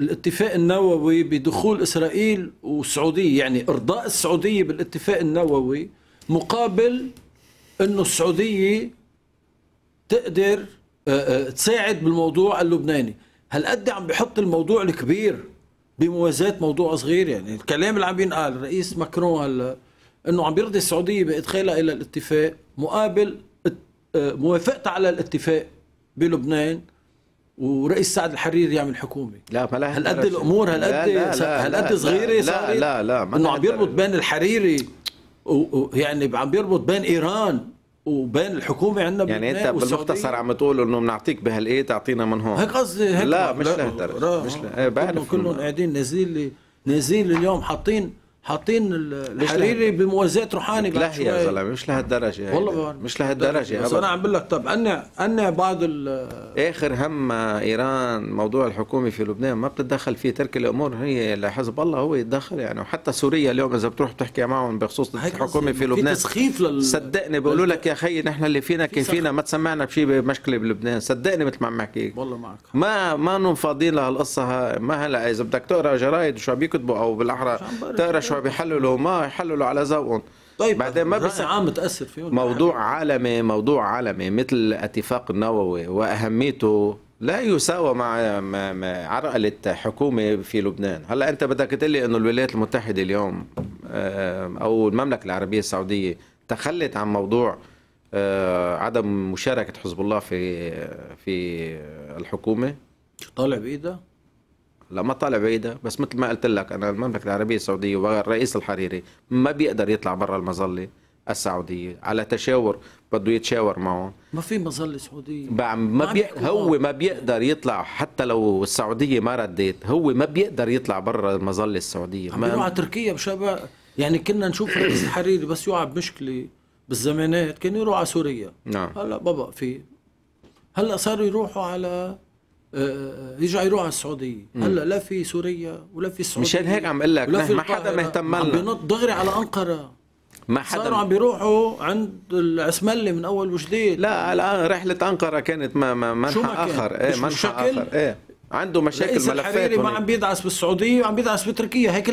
الاتفاق النووي بدخول اسرائيل والسعوديه يعني ارضاء السعوديه بالاتفاق النووي مقابل انه السعوديه تقدر آه، تساعد بالموضوع اللبناني هل قد عم بحط الموضوع الكبير بموازاة موضوع صغير يعني الكلام اللي عم بينقال رئيس ماكرون هلا انه عم بيرضي السعوديه بادخالها الى الاتفاق مقابل آه، موافقتها على الاتفاق بلبنان ورئيس سعد الحريري يعمل حكومه لا ما لها هل قد الامور هل قد هل قد صغيره لا لا لا, لا انه عم بيربط بين الحريري ويعني عم بيربط بين ايران وبين الحكومه عندنا يعني انت بالمختصر عم تقول انه بنعطيك بهالايه تعطينا من هون هيك قصدي هيك لا مش لهالدرجه مش لا. إيه، بعرف كلهم قاعدين نازلين لي نازلين اليوم حاطين حاطين الحريري بموازاه روحاني بعد لا يا زلمه مش لهالدرجه يعني. والله بقى. مش لهالدرجه بس انا عم بقول لك طب انا انا بعض اخر هم ايران موضوع الحكومه في لبنان ما بتتدخل فيه ترك الامور هي لحزب الله هو يتدخل يعني وحتى سوريا اليوم اذا بتروح بتحكي معهم بخصوص الحكومه في لبنان في تسخيف لل... صدقني بيقولوا لك يا اخي نحن اللي فينا كيفينا ما تسمعنا بشيء بمشكله بلبنان صدقني مثل ما عم بحكيك والله معك ما ما فاضيين لهالقصه ما هلا اذا بدك تقرا جرايد شو عم بيكتبوا او بالاحرى تقرا شو شو بيحللوا ما يحللوا على ذوقهم طيب بعدين ما بس عام بتاثر فيهم موضوع عالمي موضوع عالمي مثل الاتفاق النووي واهميته لا يساوى مع عرقلة حكومة في لبنان هلا أنت بدك تقول لي أنه الولايات المتحدة اليوم أو المملكة العربية السعودية تخلت عن موضوع آه، عدم مشاركة حزب الله في آه، في الحكومة طالع بإيدها لا ما طالع بعيده بس مثل ما قلت لك انا المملكه العربيه السعوديه والرئيس الحريري ما بيقدر يطلع برا المظله السعوديه على تشاور بده يتشاور معه ما في مظله سعوديه ما, ما بي... هو ما بيقدر يطلع حتى لو السعوديه ما ردت هو ما بيقدر يطلع برا المظله السعوديه ما عم على تركيا بشباب يعني كنا نشوف رئيس [coughs] الحريري بس يقع بمشكله بالزمانات كان يروح على سوريا نعم هلا بابا في هلا صاروا يروحوا على آه، آه، يرجع يروح على السعوديه هلا لا في سوريا ولا في السعوديه مشان هيك عم اقول لك ما حدا مهتم لنا عم بينط دغري على انقره ما حدا صاروا عم بيروحوا عند العسملي من اول وجديد لا الان رحله انقره كانت ما ما منحى شو ما اخر ايه منحى مشاكل اخر ايه عنده مشاكل ملفات ما عم بيدعس بالسعوديه وعم بيدعس بتركيا هيك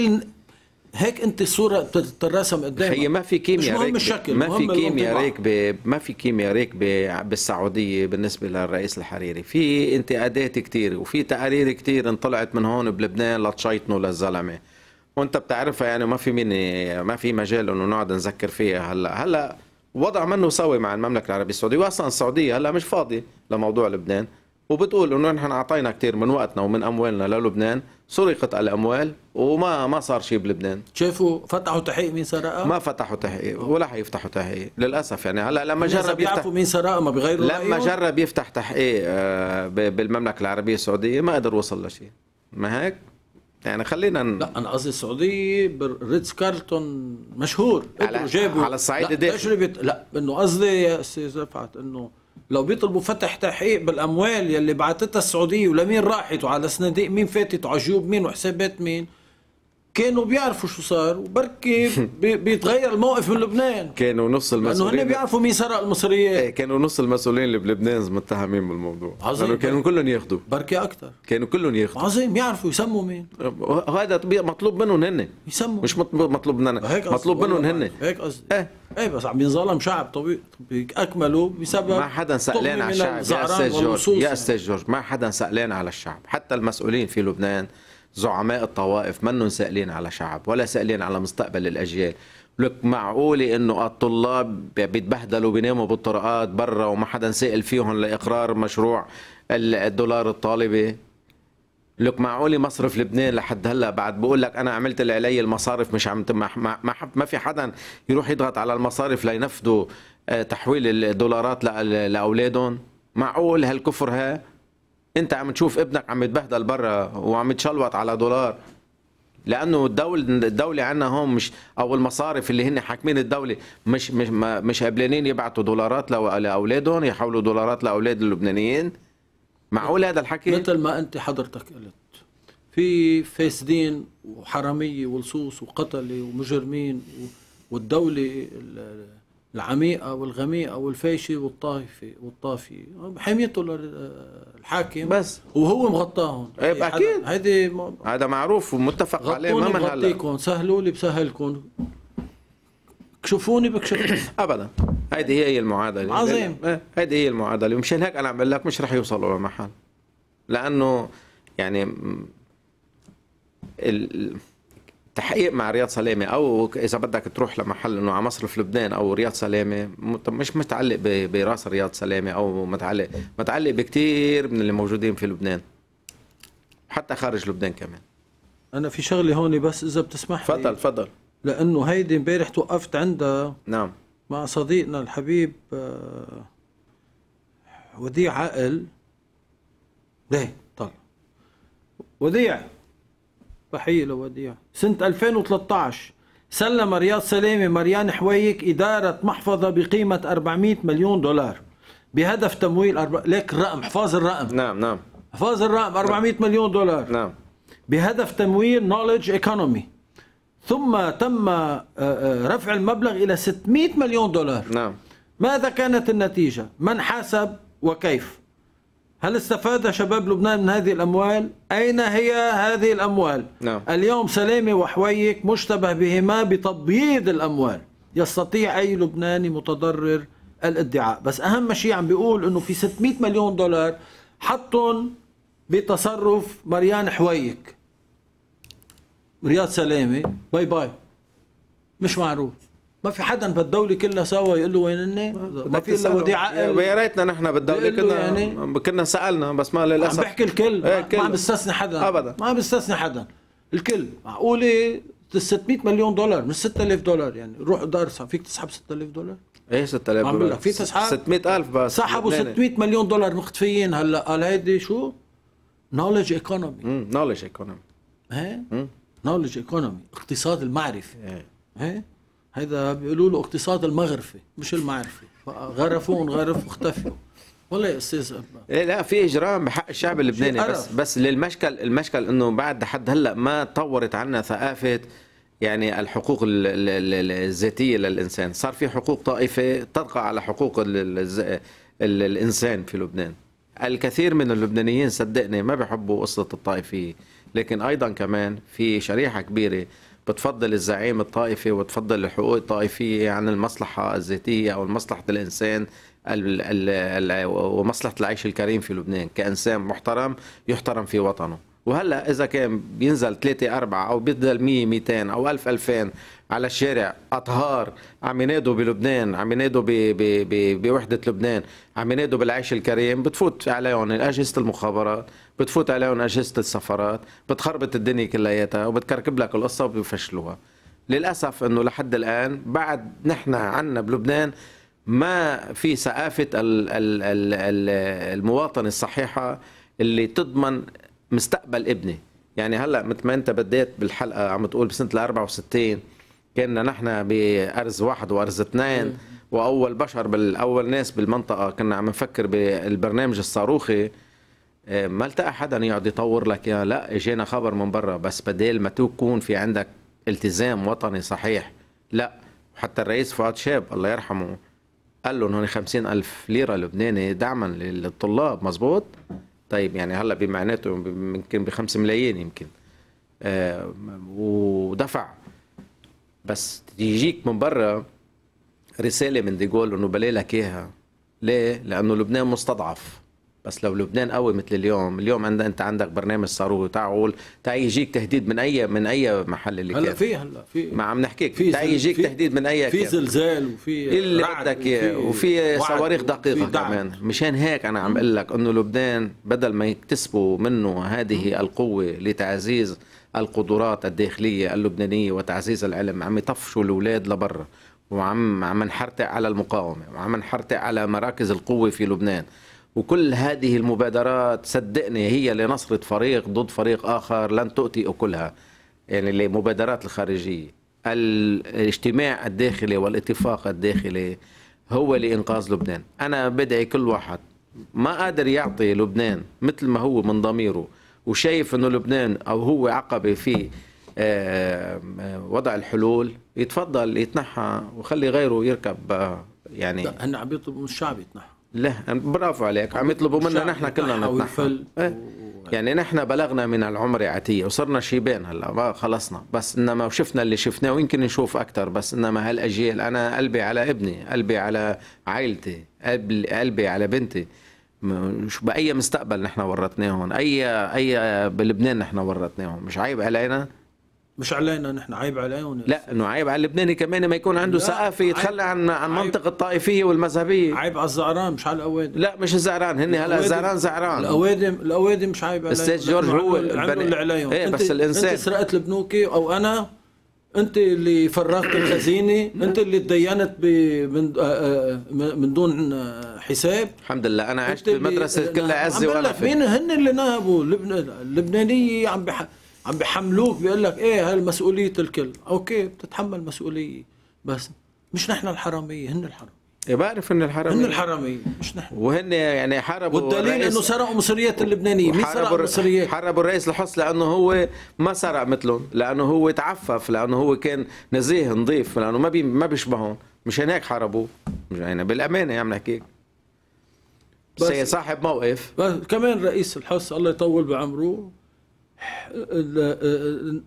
هيك انت الصوره بتترسم قدامك هي ما في كيمياء مش ما في كيمياء راكبه ما في كيمياء راكبه بالسعوديه بالنسبه للرئيس الحريري في انتقادات كثير وفي تقارير كثير انطلعت من هون بلبنان لتشيطنوا للزلمه وانت بتعرفها يعني ما في مين ما في مجال انه نقعد نذكر فيها هلا هلا وضع منه سوي مع المملكه العربيه السعوديه واصلا السعوديه هلا مش فاضيه لموضوع لبنان وبتقول انه نحن اعطينا كثير من وقتنا ومن اموالنا للبنان سرقت الاموال وما ما صار شيء بلبنان شافوا فتحوا تحقيق مين سرقها ما فتحوا تحقيق ولا حيفتحوا تحقيق للاسف يعني هلا لما جرب يفتح مين سرقها ما بغيروا لما جرب يفتح تحقيق آه، بالمملكه العربيه السعوديه ما قدر وصل لشيء ما هيك يعني خلينا ن... لا انا قصدي السعوديه ريتز كارلتون مشهور على جابوا على الصعيد الداخلي لا, بت... لا انه قصدي يا استاذ رفعت انه لو بيطلبوا فتح تحقيق بالاموال يلي بعتتها السعوديه ولمين راحت وعلى صناديق مين فاتت وعجوب مين وحسابات مين كانوا بيعرفوا شو صار وبركي [laughs] بيتغير الموقف من لبنان كانوا نص المسؤولين لانه هن بيعرفوا مين سرق المصريات ايه كانوا نص المسؤولين اللي بلبنان متهمين بالموضوع عظيم كانوا كلهم ياخذوا بركي اكثر كانوا كلهم ياخذوا عظيم يعرفوا يسموا مين هذا مطلوب منهم هن يسموا مش مطلوب مننا هيك مطلوب منهم هن هيك قصدي ايه ايه بس عم ينظلم شعب طبيعي اكمله بسبب ما حدا سألان على الشعب يا استاذ جورج يا استاذ جورج ما حدا سألان على الشعب حتى المسؤولين في لبنان زعماء الطوائف منهم سائلين على شعب ولا سائلين على مستقبل الأجيال لك معقولة انه الطلاب بيتبهدلوا بيناموا بالطرقات برا وما حدا سائل فيهم لاقرار مشروع الدولار الطالبي لك معقولة مصرف لبنان لحد هلا بعد بقول لك انا عملت اللي علي المصارف مش عم ما, ما في حدا يروح يضغط على المصارف لينفذوا آه، تحويل الدولارات لاولادهم معقول هالكفر ها انت عم تشوف ابنك عم يتبهدل برا وعم يتشلوط على دولار لانه الدول الدوله عندنا هون مش او المصارف اللي هن حاكمين الدوله مش مش مش قبلانين يبعثوا دولارات لاولادهم يحولوا دولارات لاولاد اللبنانيين معقول هذا الحكي مثل ما انت حضرتك قلت في فاسدين وحراميه ولصوص وقتله ومجرمين والدوله العميقة والغميقة والفايشة والطايفة والطافية حميته الحاكم بس وهو مغطاهم ايه اكيد هيدي هذا معروف ومتفق عليه ما من هلا سهلوا لي بسهلكم كشفوني بكشف ابدا هيدي هي المعادله عظيم هيدي هي المعادله ومشان هيك انا عم بقول لك مش رح يوصلوا لمحل لانه يعني ال... تحقيق مع رياض سلامه او اذا بدك تروح لمحل انه على مصرف لبنان او رياض سلامه مش متعلق براس رياض سلامه او متعلق متعلق بكثير من اللي موجودين في لبنان حتى خارج لبنان كمان انا في شغله هون بس اذا بتسمح لي تفضل تفضل لانه هيدي امبارح توقفت عندها نعم مع صديقنا الحبيب آه، وديع عقل ليه طلع وديع بحيي لوديع سنة 2013 سلم رياض سلامة مريان حويك إدارة محفظة بقيمة 400 مليون دولار بهدف تمويل أرب... ليك الرقم احفظ الرقم نعم نعم احفظ الرقم 400 نعم. مليون دولار نعم بهدف تمويل نولج ايكونومي ثم تم آه، آه، رفع المبلغ إلى 600 مليون دولار نعم ماذا كانت النتيجة؟ من حاسب وكيف؟ هل استفاد شباب لبنان من هذه الأموال؟ أين هي هذه الأموال؟ نعم. اليوم سلامة وحويك مشتبه بهما بتبييض الأموال يستطيع أي لبناني متضرر الادعاء بس أهم شيء عم بيقول أنه في 600 مليون دولار حطهم بتصرف مريان حويك رياض سلامة باي باي مش معروف ما في حدا بالدوله كلها سوا يقول له وين اني ما في الا وديع عقل ويا ريتنا نحن بالدوله كنا يعني كنا سالنا بس ما للاسف عم بحكي الكل, ايه ما عم بستثني حدا ابدا ما عم بستثني حدا الكل معقوله 600 مليون دولار مش 6000 دولار يعني روح دارسها فيك تسحب 6000 دولار ايه 6000 دولار عم بقول لك في تسحب 600000 بس سحبوا 600 مليون دولار مختفيين هلا قال هيدي شو نولج ايكونومي نولج ايكونومي ايه نولج ايكونومي اقتصاد المعرفه ايه ايه هذا بيقولوا له اقتصاد المغرفه مش المعرفه غرفون غرف واختفوا والله يا استاذ إيه، لا في اجرام بحق الشعب اللبناني بس بس للمشكل المشكل انه بعد حد هلا ما تطورت عنا ثقافه يعني الحقوق الذاتيه للانسان صار في حقوق طائفه ترقى على حقوق الانسان في لبنان الكثير من اللبنانيين صدقني ما بيحبوا قصه الطائفيه لكن ايضا كمان في شريحه كبيره بتفضل الزعيم الطائفي وتفضل الحقوق الطائفيه عن المصلحه الذاتيه او مصلحه الانسان ومصلحه العيش الكريم في لبنان كانسان محترم يحترم في وطنه وهلا اذا كان بينزل 3 4 او بينزل 100 200 او 1000 2000 على الشارع اطهار عم ينادوا بلبنان عم ينادوا بوحده لبنان عم ينادوا بالعيش الكريم بتفوت عليهم اجهزه المخابرات بتفوت عليهم اجهزه السفرات بتخربط الدنيا كلياتها وبتكركب لك القصه وبيفشلوها للاسف انه لحد الان بعد نحن عنا بلبنان ما في ثقافه المواطنه الصحيحه اللي تضمن مستقبل ابني يعني هلا مثل ما انت بديت بالحلقه عم تقول بسنه ال 64 كنا نحن بارز واحد وارز اثنين واول بشر بالاول ناس بالمنطقه كنا عم نفكر بالبرنامج الصاروخي آه، ما التقى حدا يقعد يطور لك يا لا اجينا خبر من برا بس بدال ما تكون في عندك التزام وطني صحيح لا حتى الرئيس فؤاد شاب الله يرحمه قال لهم هون خمسين ألف ليرة لبناني دعما للطلاب مزبوط طيب يعني هلا بمعناته يمكن بخمس ملايين يمكن آه ودفع بس يجيك من برا رسالة من ديغول انه بلاي لك اياها ليه؟ لانه لبنان مستضعف بس لو لبنان قوي مثل اليوم اليوم عندك انت عندك برنامج صاروخ تعول تعي يجيك تهديد من اي من اي محل اللي هلا في هلا في ما عم نحكيك في تعي يجيك تهديد من اي في زلزال وفي اللي بدك اياه وفي صواريخ دقيقه كمان مشان هيك انا عم اقول لك انه لبنان بدل ما يكتسبوا منه هذه القوه لتعزيز القدرات الداخليه اللبنانيه وتعزيز العلم عم يطفشوا الاولاد لبرا وعم عم نحرتق على المقاومه وعم نحرتق على مراكز القوه في لبنان وكل هذه المبادرات صدقني هي لنصرة فريق ضد فريق آخر لن تؤتي أكلها يعني المبادرات الخارجية الاجتماع الداخلي والاتفاق الداخلي هو لإنقاذ لبنان أنا بدعي كل واحد ما قادر يعطي لبنان مثل ما هو من ضميره وشايف أنه لبنان أو هو عقبة في آه، آه، وضع الحلول يتفضل يتنحى وخلي غيره يركب آه، يعني هن عم يطلبوا من الشعب يتنحى لا برافو عليك عم يطلبوا منا نحن كلنا نتنحى إيه. يعني نحن بلغنا من العمر عتية وصرنا شيبين هلا ما خلصنا بس انما شفنا اللي شفناه ويمكن نشوف اكثر بس انما هالاجيال انا قلبي على ابني قلبي على عائلتي قلبي على بنتي مش باي مستقبل نحن ورطناهم اي اي بلبنان نحن ورطناهم مش عيب علينا مش علينا نحن عيب عليهم لا انه عيب على اللبناني كمان ما يكون عنده ثقافه يتخلى عن عن منطق الطائفيه والمذهبيه عيب على الزعران مش على الاوادم لا مش الزعران هن هلا الزعران زعران الاوادم الاوادم مش عيب عليهم استاذ جورج هو البني اللي عليهم ايه بس الانسان انت سرقت البنوكي او انا انت اللي فرغت الخزينه انت اللي تدينت من آه، آه، من دون حساب الحمد لله انا عشت بمدرسه كلها نعم، عزي ولا مين هن اللي نهبوا اللبنانيه عم بحق عم بيحملوك بيقول لك ايه هاي مسؤوليه الكل اوكي بتتحمل مسؤوليه بس مش نحن الحراميه هن الحراميه إيه، بعرف ان الحرامية هن الحرامية مش نحن وهن يعني حاربوا والدليل انه سرقوا مصريات اللبنانية مين سرق مصريات حاربوا الرئيس الحص لانه هو ما سرق مثلهم لانه هو تعفف لانه هو كان نزيه نظيف لانه ما بي ما بيشبههم مش هيك حاربوه يعني بالامانة عم يعني نحكيك بس صاحب موقف بس كمان رئيس الحص الله يطول بعمره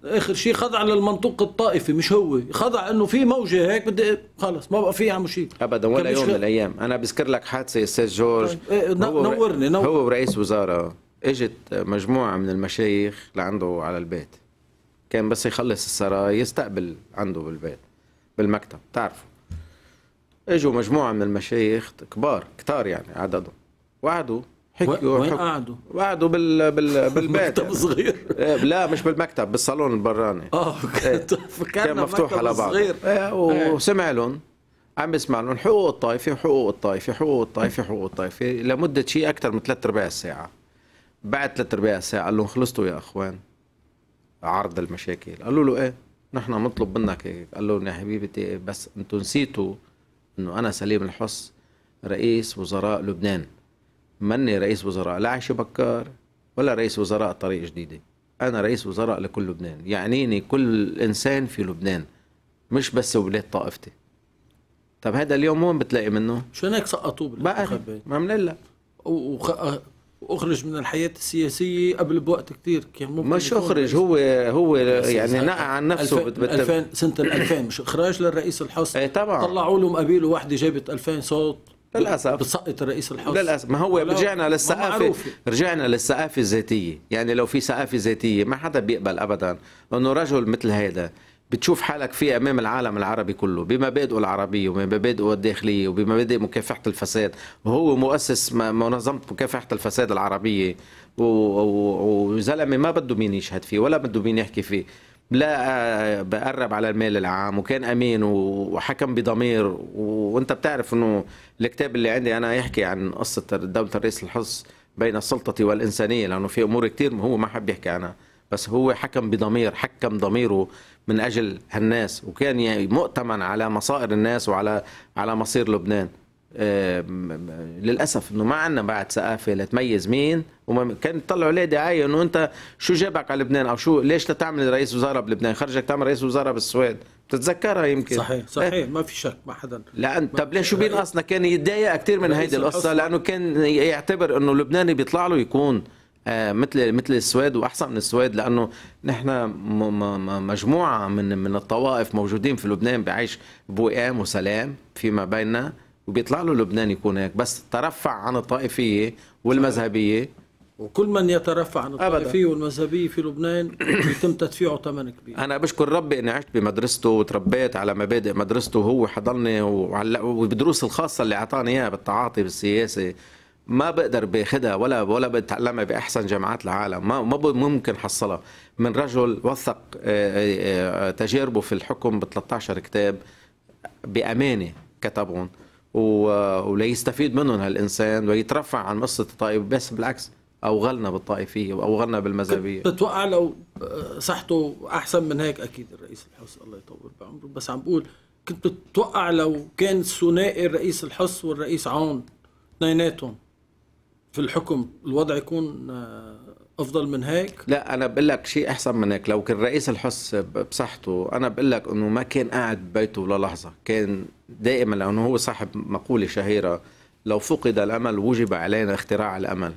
اخر شيء خضع للمنطوق الطائفي مش هو خضع انه في موجه هيك بدي خلص ما بقى في عم شيء ابدا ولا يوم من الايام انا بذكر لك حادثه يا استاذ جورج طيب. إيه، هو نورني نور. هو ورئيس وزاره اجت مجموعه من المشايخ لعنده على البيت كان بس يخلص السراي يستقبل عنده بالبيت بالمكتب تعرفوا اجوا مجموعه من المشايخ كبار كتار يعني عددهم وقعدوا حكوا وين قعدوا؟ قعدوا بال بال [laughs] بالبيت مكتب صغير إيه، لا مش بالمكتب بالصالون البراني اه إيه، [laughs] كان مفتوح على بعض صغير إيه،, ايه وسمع لهم عم بسمع لهم حقوق الطائفه حقوق الطائفه حقوق الطائفه حقوق الطائفه لمده شيء اكثر من ثلاث ارباع الساعه بعد ثلاث ارباع الساعه قال لهم خلصتوا يا اخوان عرض المشاكل قالوا له ايه نحن مطلب منك هيك قال لهم يا حبيبتي بس انتم نسيتوا انه انا سليم الحص رئيس وزراء لبنان مني رئيس وزراء لا عيش بكار ولا رئيس وزراء طريق جديدة أنا رئيس وزراء لكل لبنان يعنيني كل إنسان في لبنان مش بس ولاد طائفتي طب هذا اليوم وين بتلاقي منه؟ شو هيك سقطوه بالانتخابات ما مللا وخ... واخرج من الحياه السياسيه قبل بوقت كثير كان ممكن مش اخرج هو هو يعني نقى عن نفسه الفين بت... 2000 سنه 2000 مش اخراج للرئيس الحصن اي طبعا طلعوا له مقابيله وحده جابت 2000 صوت للاسف بتسقط الرئيس الحوثي للاسف ما هو رجعنا للثقافه رجعنا للثقافه الذاتيه يعني لو في ثقافه ذاتيه ما حدا بيقبل ابدا انه رجل مثل هيدا بتشوف حالك فيه امام العالم العربي كله بمبادئه العربيه وبمبادئه الداخليه وبمبادئ مكافحه الفساد وهو مؤسس منظمه مكافحه الفساد العربيه وزلمه ما بده مين يشهد فيه ولا بده مين يحكي فيه لا آه، بقرب على المال العام وكان امين وحكم بضمير وانت بتعرف انه الكتاب اللي عندي انا يحكي عن قصه دوله الرئيس الحص بين السلطه والانسانيه لانه في امور كثير هو ما حب يحكي عنها بس هو حكم بضمير حكم ضميره من اجل هالناس وكان يعني مؤتمن على مصائر الناس وعلى على مصير لبنان للاسف انه ما عندنا بعد ثقافه لتميز مين وكان كان يطلعوا عليه دعايه انه انت شو جابك على لبنان او شو ليش تعمل رئيس وزراء بلبنان خرجك تعمل رئيس وزراء بالسويد بتتذكرها يمكن صحيح صحيح إيه؟ ما في شك ما حدا لان طب ليش شو بينقصنا كان يتضايق كثير من هيدي القصه لانه كان يعتبر انه اللبناني بيطلع له يكون آه، مثل مثل السويد واحسن من السويد لانه نحن مجموعه من من الطوائف موجودين في لبنان بعيش بوئام وسلام فيما بيننا وبيطلع له لبنان يكون هيك بس ترفع عن الطائفيه والمذهبيه وكل من يترفع عن الطائفيه والمذهبيه في لبنان يتم تدفيعه ثمن كبير انا بشكر ربي اني عشت بمدرسته وتربيت على مبادئ مدرسته وهو حضرني وبدروس الخاصه اللي اعطاني اياها بالتعاطي بالسياسه ما بقدر باخدها ولا ولا بتعلمها باحسن جامعات العالم ما ما ممكن حصلها من رجل وثق آه، آه، آه، تجاربه في الحكم ب 13 كتاب بامانه كتبهم وليستفيد منهم هالانسان ويترفع عن قصه الطائف بس بالعكس اوغلنا بالطائفيه واوغلنا بالمذهبيه بتوقع لو آه، صحته احسن من هيك اكيد الرئيس الحس الله يطول بعمره بس عم بقول كنت بتوقع لو كان ثنائي الرئيس الحس والرئيس عون اثنيناتهم في الحكم الوضع يكون آه، افضل من هيك لا انا بقول لك شيء احسن من هيك لو كان رئيس الحس بصحته انا بقول لك انه ما كان قاعد ببيته ولا لحظه كان دائما لانه هو صاحب مقوله شهيره لو فقد الامل وجب علينا اختراع الامل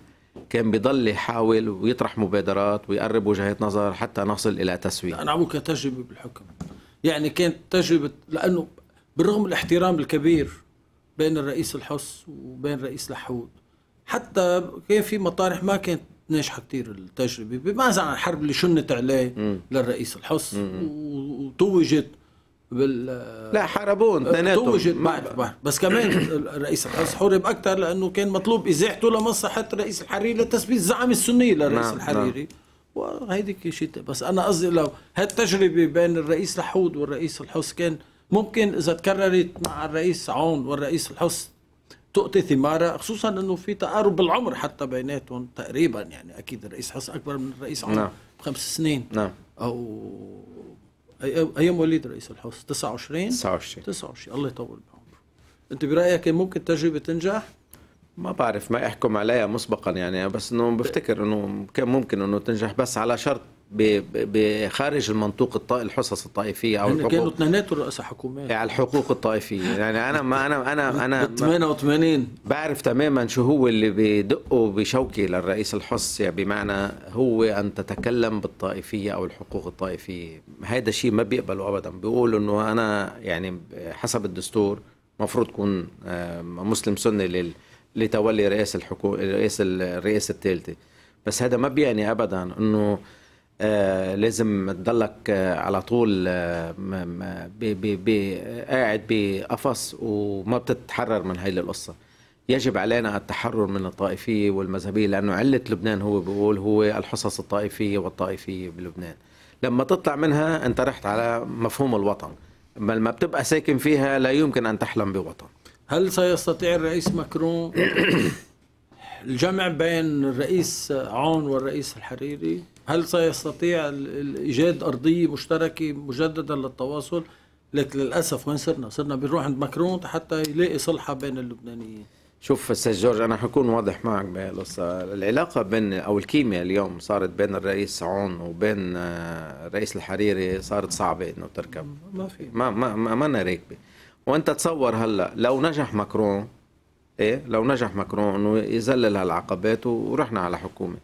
كان بيضل يحاول ويطرح مبادرات ويقرب وجهات نظر حتى نصل الى تسويه انا عمرك تجربه بالحكم يعني كانت تجربه لانه بالرغم الاحترام الكبير بين الرئيس الحس وبين رئيس لحود حتى كان في مطارح ما كانت ناجحه كثير التجربه بماذا عن الحرب اللي شنت عليه مم. للرئيس الحص وتوجت بال لا حاربوه اثنيناتهم آه، توجت بعد, بس كمان [clears throat] الرئيس الحص حورب اكثر لانه كان مطلوب ازاحته لمصلحه الرئيس الحريري لتثبيت زعم السنيه للرئيس نعم الحريري نعم. وهيديك شيء بس انا قصدي لو هالتجربه بين الرئيس لحود والرئيس الحص كان ممكن اذا تكررت مع الرئيس عون والرئيس الحص تؤتي ثمارها خصوصا انه في تقارب بالعمر حتى بيناتهم تقريبا يعني اكيد الرئيس حس اكبر من الرئيس عمر نعم. بخمس سنين نعم او ايام وليد رئيس الحوزه 29 29 29 الله يطول بعمره انت برايك كان إيه؟ ممكن التجربه تنجح؟ ما بعرف ما احكم عليها مسبقا يعني بس انه بفتكر انه كان ممكن انه تنجح بس على شرط بخارج المنطوق الحصص الطائفيه او يعني الحقوق كانوا اثنيناتهم رؤساء حكومات على يعني الحقوق الطائفيه يعني انا ما انا انا [laughs] انا 88 بعرف تماما شو هو اللي بيدقه بشوكه للرئيس الحص يعني بمعنى هو ان تتكلم بالطائفيه او الحقوق الطائفيه هذا شيء ما بيقبله ابدا بيقول انه انا يعني حسب الدستور مفروض كون آه، مسلم سني لل... لتولي رئاسه الحكومه رئاسه الرئاسه الثالثه بس هذا ما بيعني ابدا انه آه، لازم تضلك آه، على طول آه، قاعد بقفص وما بتتحرر من هاي القصة يجب علينا التحرر من الطائفية والمذهبية لأنه علة لبنان هو بيقول هو الحصص الطائفية والطائفية بلبنان لما تطلع منها أنت رحت على مفهوم الوطن لما بتبقى ساكن فيها لا يمكن أن تحلم بوطن هل سيستطيع الرئيس ماكرون [coughs] الجمع بين الرئيس عون والرئيس الحريري؟ هل سيستطيع ايجاد ارضيه مشتركه مجددا للتواصل؟ لك للاسف وين صرنا؟ صرنا بنروح عند ماكرون حتى يلاقي صلحه بين اللبنانيين. شوف استاذ جورج انا حكون واضح معك بهالقصه، العلاقه بين او الكيمياء اليوم صارت بين الرئيس عون وبين الرئيس آه، الحريري صارت صعبه انه تركب ما في ما ما ما, ما راكبه وانت تصور هلا لو نجح ماكرون ايه لو نجح ماكرون انه يذلل هالعقبات ورحنا على حكومه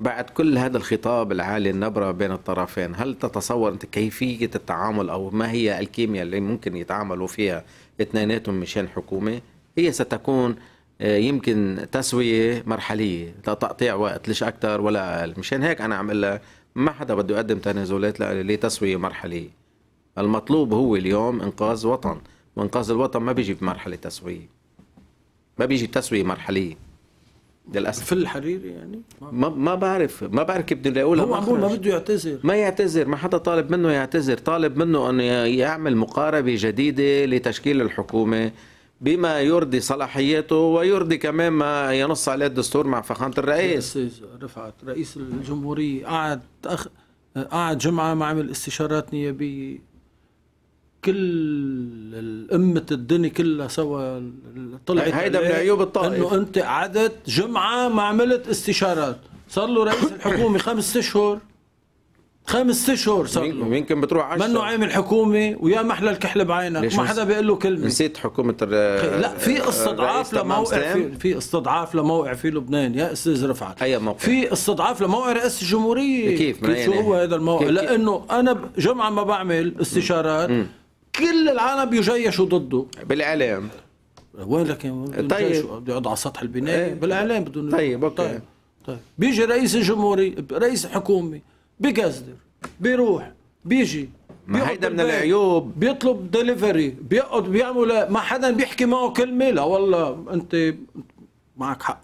بعد كل هذا الخطاب العالي النبرة بين الطرفين هل تتصور أنت كيفية التعامل أو ما هي الكيمياء اللي ممكن يتعاملوا فيها اثنيناتهم مشان حكومة هي ستكون آه، يمكن تسوية مرحلية تقطيع وقت ليش أكثر ولا أقل مشان هيك أنا عم لها ما حدا بده يقدم تنازلات لتسوية مرحلية المطلوب هو اليوم إنقاذ وطن وإنقاذ الوطن ما بيجي بمرحلة تسوية ما بيجي بتسوية مرحلية للاسف في الحريري يعني ما ما بعرف ما بعرف كيف بدي اقولها هو عم ما بده يعتذر ما يعتذر ما حدا طالب منه يعتذر طالب منه انه يعمل مقاربه جديده لتشكيل الحكومه بما يرضي صلاحياته ويرضي كمان ما ينص عليه الدستور مع فخامه الرئيس رفعت رئيس الجمهوريه قعد أخ... قعد جمعه ما عمل استشارات نيابيه كل أمة الدنيا كلها سوا طلعت هيدا من عيوب الطائف انه انت قعدت جمعه ما عملت استشارات صار له رئيس الحكومه خمس اشهر خمس اشهر صار له يمكن بتروح عشرة منه عامل حكومه ويا احلى الكحل بعينك ما حدا بيقول له كلمه نسيت حكومه الر... لا في آه، استضعاف لموقع في, في استضعاف لموقع في لبنان يا استاذ رفعت اي موقع في استضعاف لموقع رئاسه الجمهوريه كيف, كيف شو هو هذا الموقع كيف لانه انا جمعه ما بعمل استشارات مم. مم. كل العالم بيجيشوا ضده بالاعلام وين لكن طيب بده يقعد على سطح البنايه ايه. بالاعلام بدهم طيب اوكي طيب. طيب بيجي رئيس الجمهوريه رئيس الحكومه بيكذب بيروح بيجي ما هيدا من العيوب بيطلب دليفري بيقعد بيعمل ما حدا بيحكي معه كلمه لا والله انت معك حق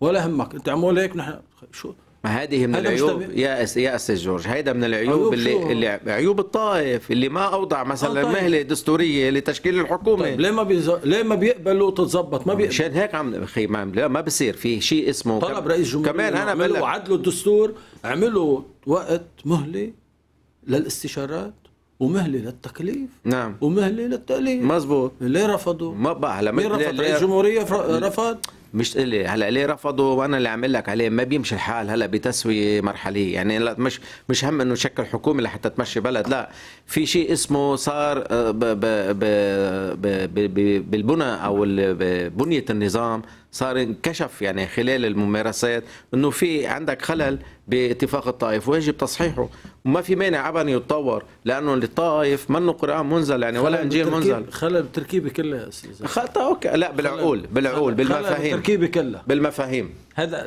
ولا همك انت عمول هيك نحن شو ما هذه من العيوب يا أس يا أستاذ جورج هيدا من العيوب اللي, اللي عيوب الطائف اللي ما أوضع مثلا آه طيب. مهلة دستورية لتشكيل الحكومة طيب ليه ما بيز... ليه ما بيقبلوا تتظبط ما بيقبلوا عشان هيك عم اخي ما, ما بصير في شيء اسمه طلب رئيس جمهورية كمان أنا بقول عدلوا الدستور عملوا وقت مهلة للاستشارات ومهله للتكليف نعم ومهله للتأليف مزبوط ليه رفضوا؟ ما بقى هلا ليه رفض رئيس الجمهوريه رفض مش إلي هلا ليه رفضوا وانا اللي عامل لك عليه ما بيمشي الحال هلا بتسويه مرحليه يعني لا مش مش هم انه شكل حكومه لحتى تمشي بلد لا في شيء اسمه صار آه، ب ب ب ب ب بالبنى او بنيه النظام صار انكشف يعني خلال الممارسات انه في عندك خلل باتفاق الطائف ويجب تصحيحه وما في مانع ابدا يتطور لانه الطائف منه قران منزل يعني ولا انجيل منزل خلل بالتركيبه كلها خطا طيب، اوكي لا بالعقول بالعقول بالمفاهيم بالتركيبه كلها بالمفاهيم هذا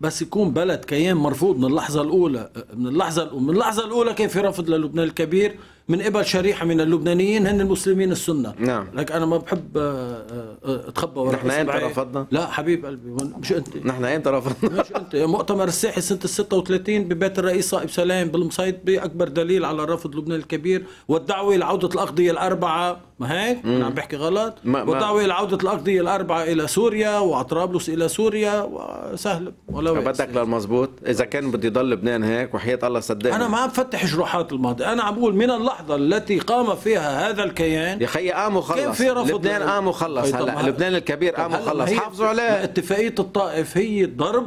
بس يكون بلد كيان مرفوض من اللحظه الاولى من اللحظه من اللحظه الاولى كان في رفض للبنان الكبير من قبل شريحه من اللبنانيين هن المسلمين السنه نعم لك انا ما بحب آه، آه، اتخبى ورا نحن امتى رفضنا؟ لا حبيب قلبي مش انت نحن امتى رفضنا؟ مش انت مؤتمر الساحل سنه ال 36 ببيت الرئيس صائب سلام بالمصيد باكبر دليل على رفض لبنان الكبير والدعوه لعوده الاقضيه الاربعه ما هيك؟ انا عم بحكي غلط ما والدعوه لعوده الاقضيه الاربعه الى سوريا وطرابلس الى سوريا وسهل ولا بدك للمظبوط اذا كان بده يضل لبنان هيك وحياه الله صدقني انا ما عم فتح جروحات الماضي انا عم بقول من الله اللحظه التي قام فيها هذا الكيان يا خي قام وخلص لبنان قام وخلص هلا طيب، لبنان الكبير قام وخلص حافظوا عليه اتفاقيه الطائف هي ضرب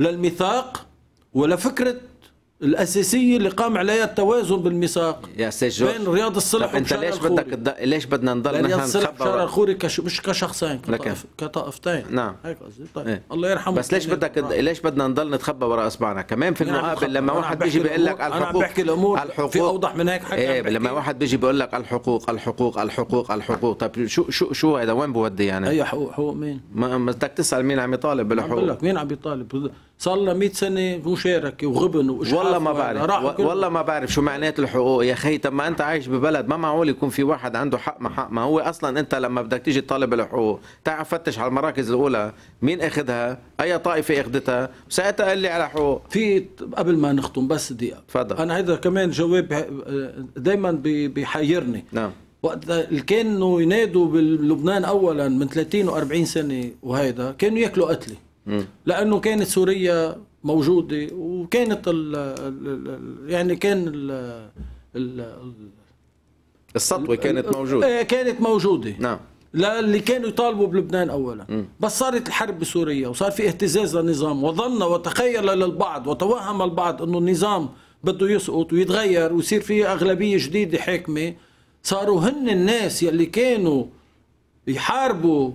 للميثاق ولفكره الاساسيه اللي قام عليها التوازن بالميثاق يا استاذ بين رياض الصلح انت ليش بدك د... ليش بدنا نضل يعني نحن الصلح رياض الخوري كش... مش كشخصين كطائف... إيه؟ كطائفتين نعم هيك قصدي طيب إيه؟ الله يرحمه بس ليش بدك د... ليش بدنا نضل نتخبى وراء اصبعنا كمان في يعني المقابل لما واحد بيجي بيقول لك الحقوق انا بحكي الامور الحقوق في اوضح من هيك حكي ايه لما واحد بيجي بيقول لك الحقوق الحقوق الحقوق الحقوق طيب شو شو شو هذا وين بودي يعني اي حقوق حقوق مين بدك تسال مين عم يطالب بالحقوق مين عم يطالب صار له 100 سنه مشاركه وغبن واشعاف والله ما بعرف والله ما بعرف شو معنات الحقوق يا اخي طب ما انت عايش ببلد ما معقول يكون في واحد عنده حق ما حق ما هو اصلا انت لما بدك تيجي تطالب الحقوق تعال فتش على المراكز الاولى مين اخذها اي طائفه اخذتها ساعتها قال لي على حقوق في قبل ما نختم بس دقيقه تفضل انا هذا كمان جواب دائما بيحيرني نعم وقت اللي كانوا ينادوا بلبنان اولا من 30 و40 سنه وهيدا كانوا ياكلوا قتله لانه كانت سوريا موجوده وكانت ال الـ الـ يعني كان ال ال السطوه كانت موجوده إيه، كانت موجوده نعم للي كانوا يطالبوا بلبنان اولا م. بس صارت الحرب بسوريا وصار في اهتزاز للنظام وظن وتخيل للبعض وتوهم البعض انه النظام بده يسقط ويتغير ويصير في اغلبيه جديده حاكمه صاروا هن الناس يلي كانوا يحاربوا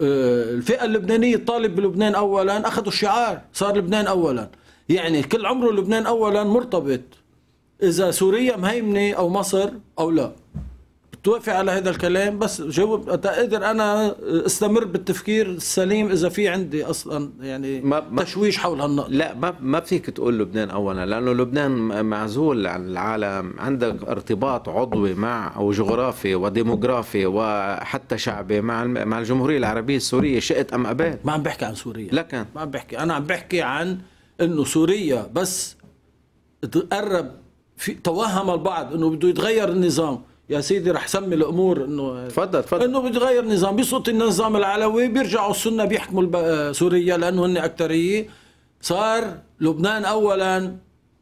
آه، الفئه اللبنانيه الطالب بلبنان اولا اخذوا الشعار صار لبنان اولا يعني كل عمره لبنان اولا مرتبط اذا سوريا مهيمنه او مصر او لا توافق على هذا الكلام بس جاوب قدر انا استمر بالتفكير السليم اذا في عندي اصلا يعني ما تشويش حول هالنقطه لا ما ما فيك تقول لبنان اولا لانه لبنان معزول عن العالم عندك ارتباط عضوي مع او جغرافي وديموغرافي وحتى شعبي مع مع الجمهوريه العربيه السوريه شئت ام ابيت ما عم بحكي عن سوريا لكن ما عم بحكي انا عم بحكي عن انه سوريا بس تقرب في توهم البعض انه بده يتغير النظام يا سيدي رح سمي الامور انه تفضل تفضل انه بتغير نظام بيسقط النظام العلوي بيرجعوا السنه بيحكموا سوريا لانه هن اكثريه صار لبنان اولا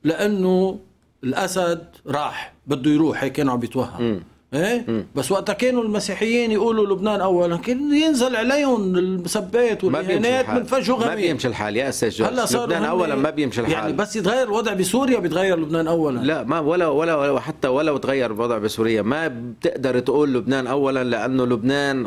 لانه الاسد راح بده يروح هيك كانوا عم بيتوهم ايه مم. بس وقتها كانوا المسيحيين يقولوا لبنان اولا كان ينزل عليهم المسبات والاهانات من فج ما بيمشي الحال يا استاذ جورج لبنان اولا ما بيمشي الحال يعني بس يتغير الوضع بسوريا بيتغير لبنان اولا لا ما ولا ولا, ولا حتى ولو تغير الوضع بسوريا ما بتقدر تقول لبنان اولا لانه لبنان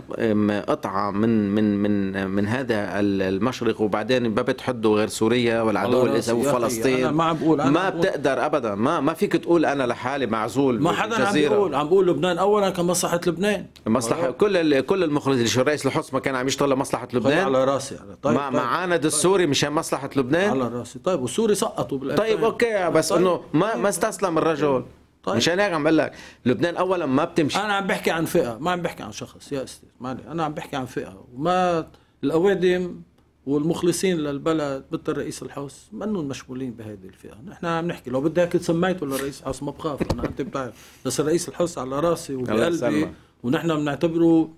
قطعه من من من من هذا المشرق وبعدين ما بتحده غير سوريا والعدو الاسلامي وفلسطين ما بقول أنا ما بقول. بتقدر ابدا ما ما فيك تقول انا لحالي معزول ما حدا عم بيقول عم بقول لبنان لبنان اولا كان مصلحه لبنان مصلحه كل كل المخلص الرئيس ما كان عم يشتغل لمصلحه لبنان على راسي على طيب مع طيب معاند طيب السوري مشان مصلحه لبنان على راسي طيب والسوري سقطوا بالاخر طيب اوكي بس طيب انه ما ما استسلم الرجل طيب. طيب. مشان هيك عم بقول لك لبنان اولا ما بتمشي انا عم بحكي عن فئه ما عم بحكي عن شخص يا استاذ معني انا عم بحكي عن فئه وما الاوادم والمخلصين للبلد مثل رئيس الحوس منهم مشمولين بهذه الفئه، نحن عم نحكي لو بدك ولا رئيس الحوس ما بخاف انا انت بتعرف بس رئيس الحوس على راسي وبقلبي ونحن بنعتبره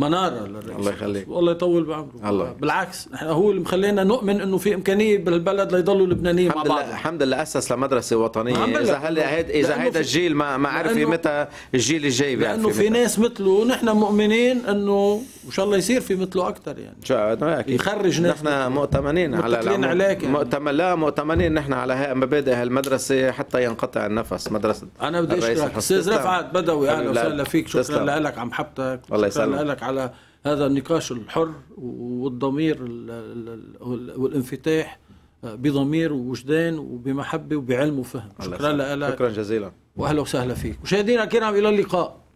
مناره للرئيس الله يخليك والله يطول بعمره الله بالعكس احنا هو اللي مخلينا نؤمن انه في امكانيه بالبلد ليضلوا لبنانيين مع بعض الحمد لله اسس لمدرسه وطنيه اذا هلا هيد اذا هيدا الجيل ما ما عرف متى الجيل الجاي بيعرف لانه في ناس مثله نحن مؤمنين انه ان شاء الله يصير في مثله اكثر يعني ان شاء الله اكيد يخرج ناس نحن مؤتمنين على عليك يعني. مؤتمن لا مؤتمنين نحن على مبادئ هالمدرسه حتى ينقطع النفس مدرسه انا بدي اشكرك استاذ رفعت بدوي اهلا وسهلا فيك شكرا لك عم حبتك الله يسلمك على هذا النقاش الحر والضمير والانفتاح آه، بضمير ووجدان وبمحبه وبعلم وفهم شكرا لك شكرا جزيلا واهلا وسهلا فيك مشاهدينا الكرام الى اللقاء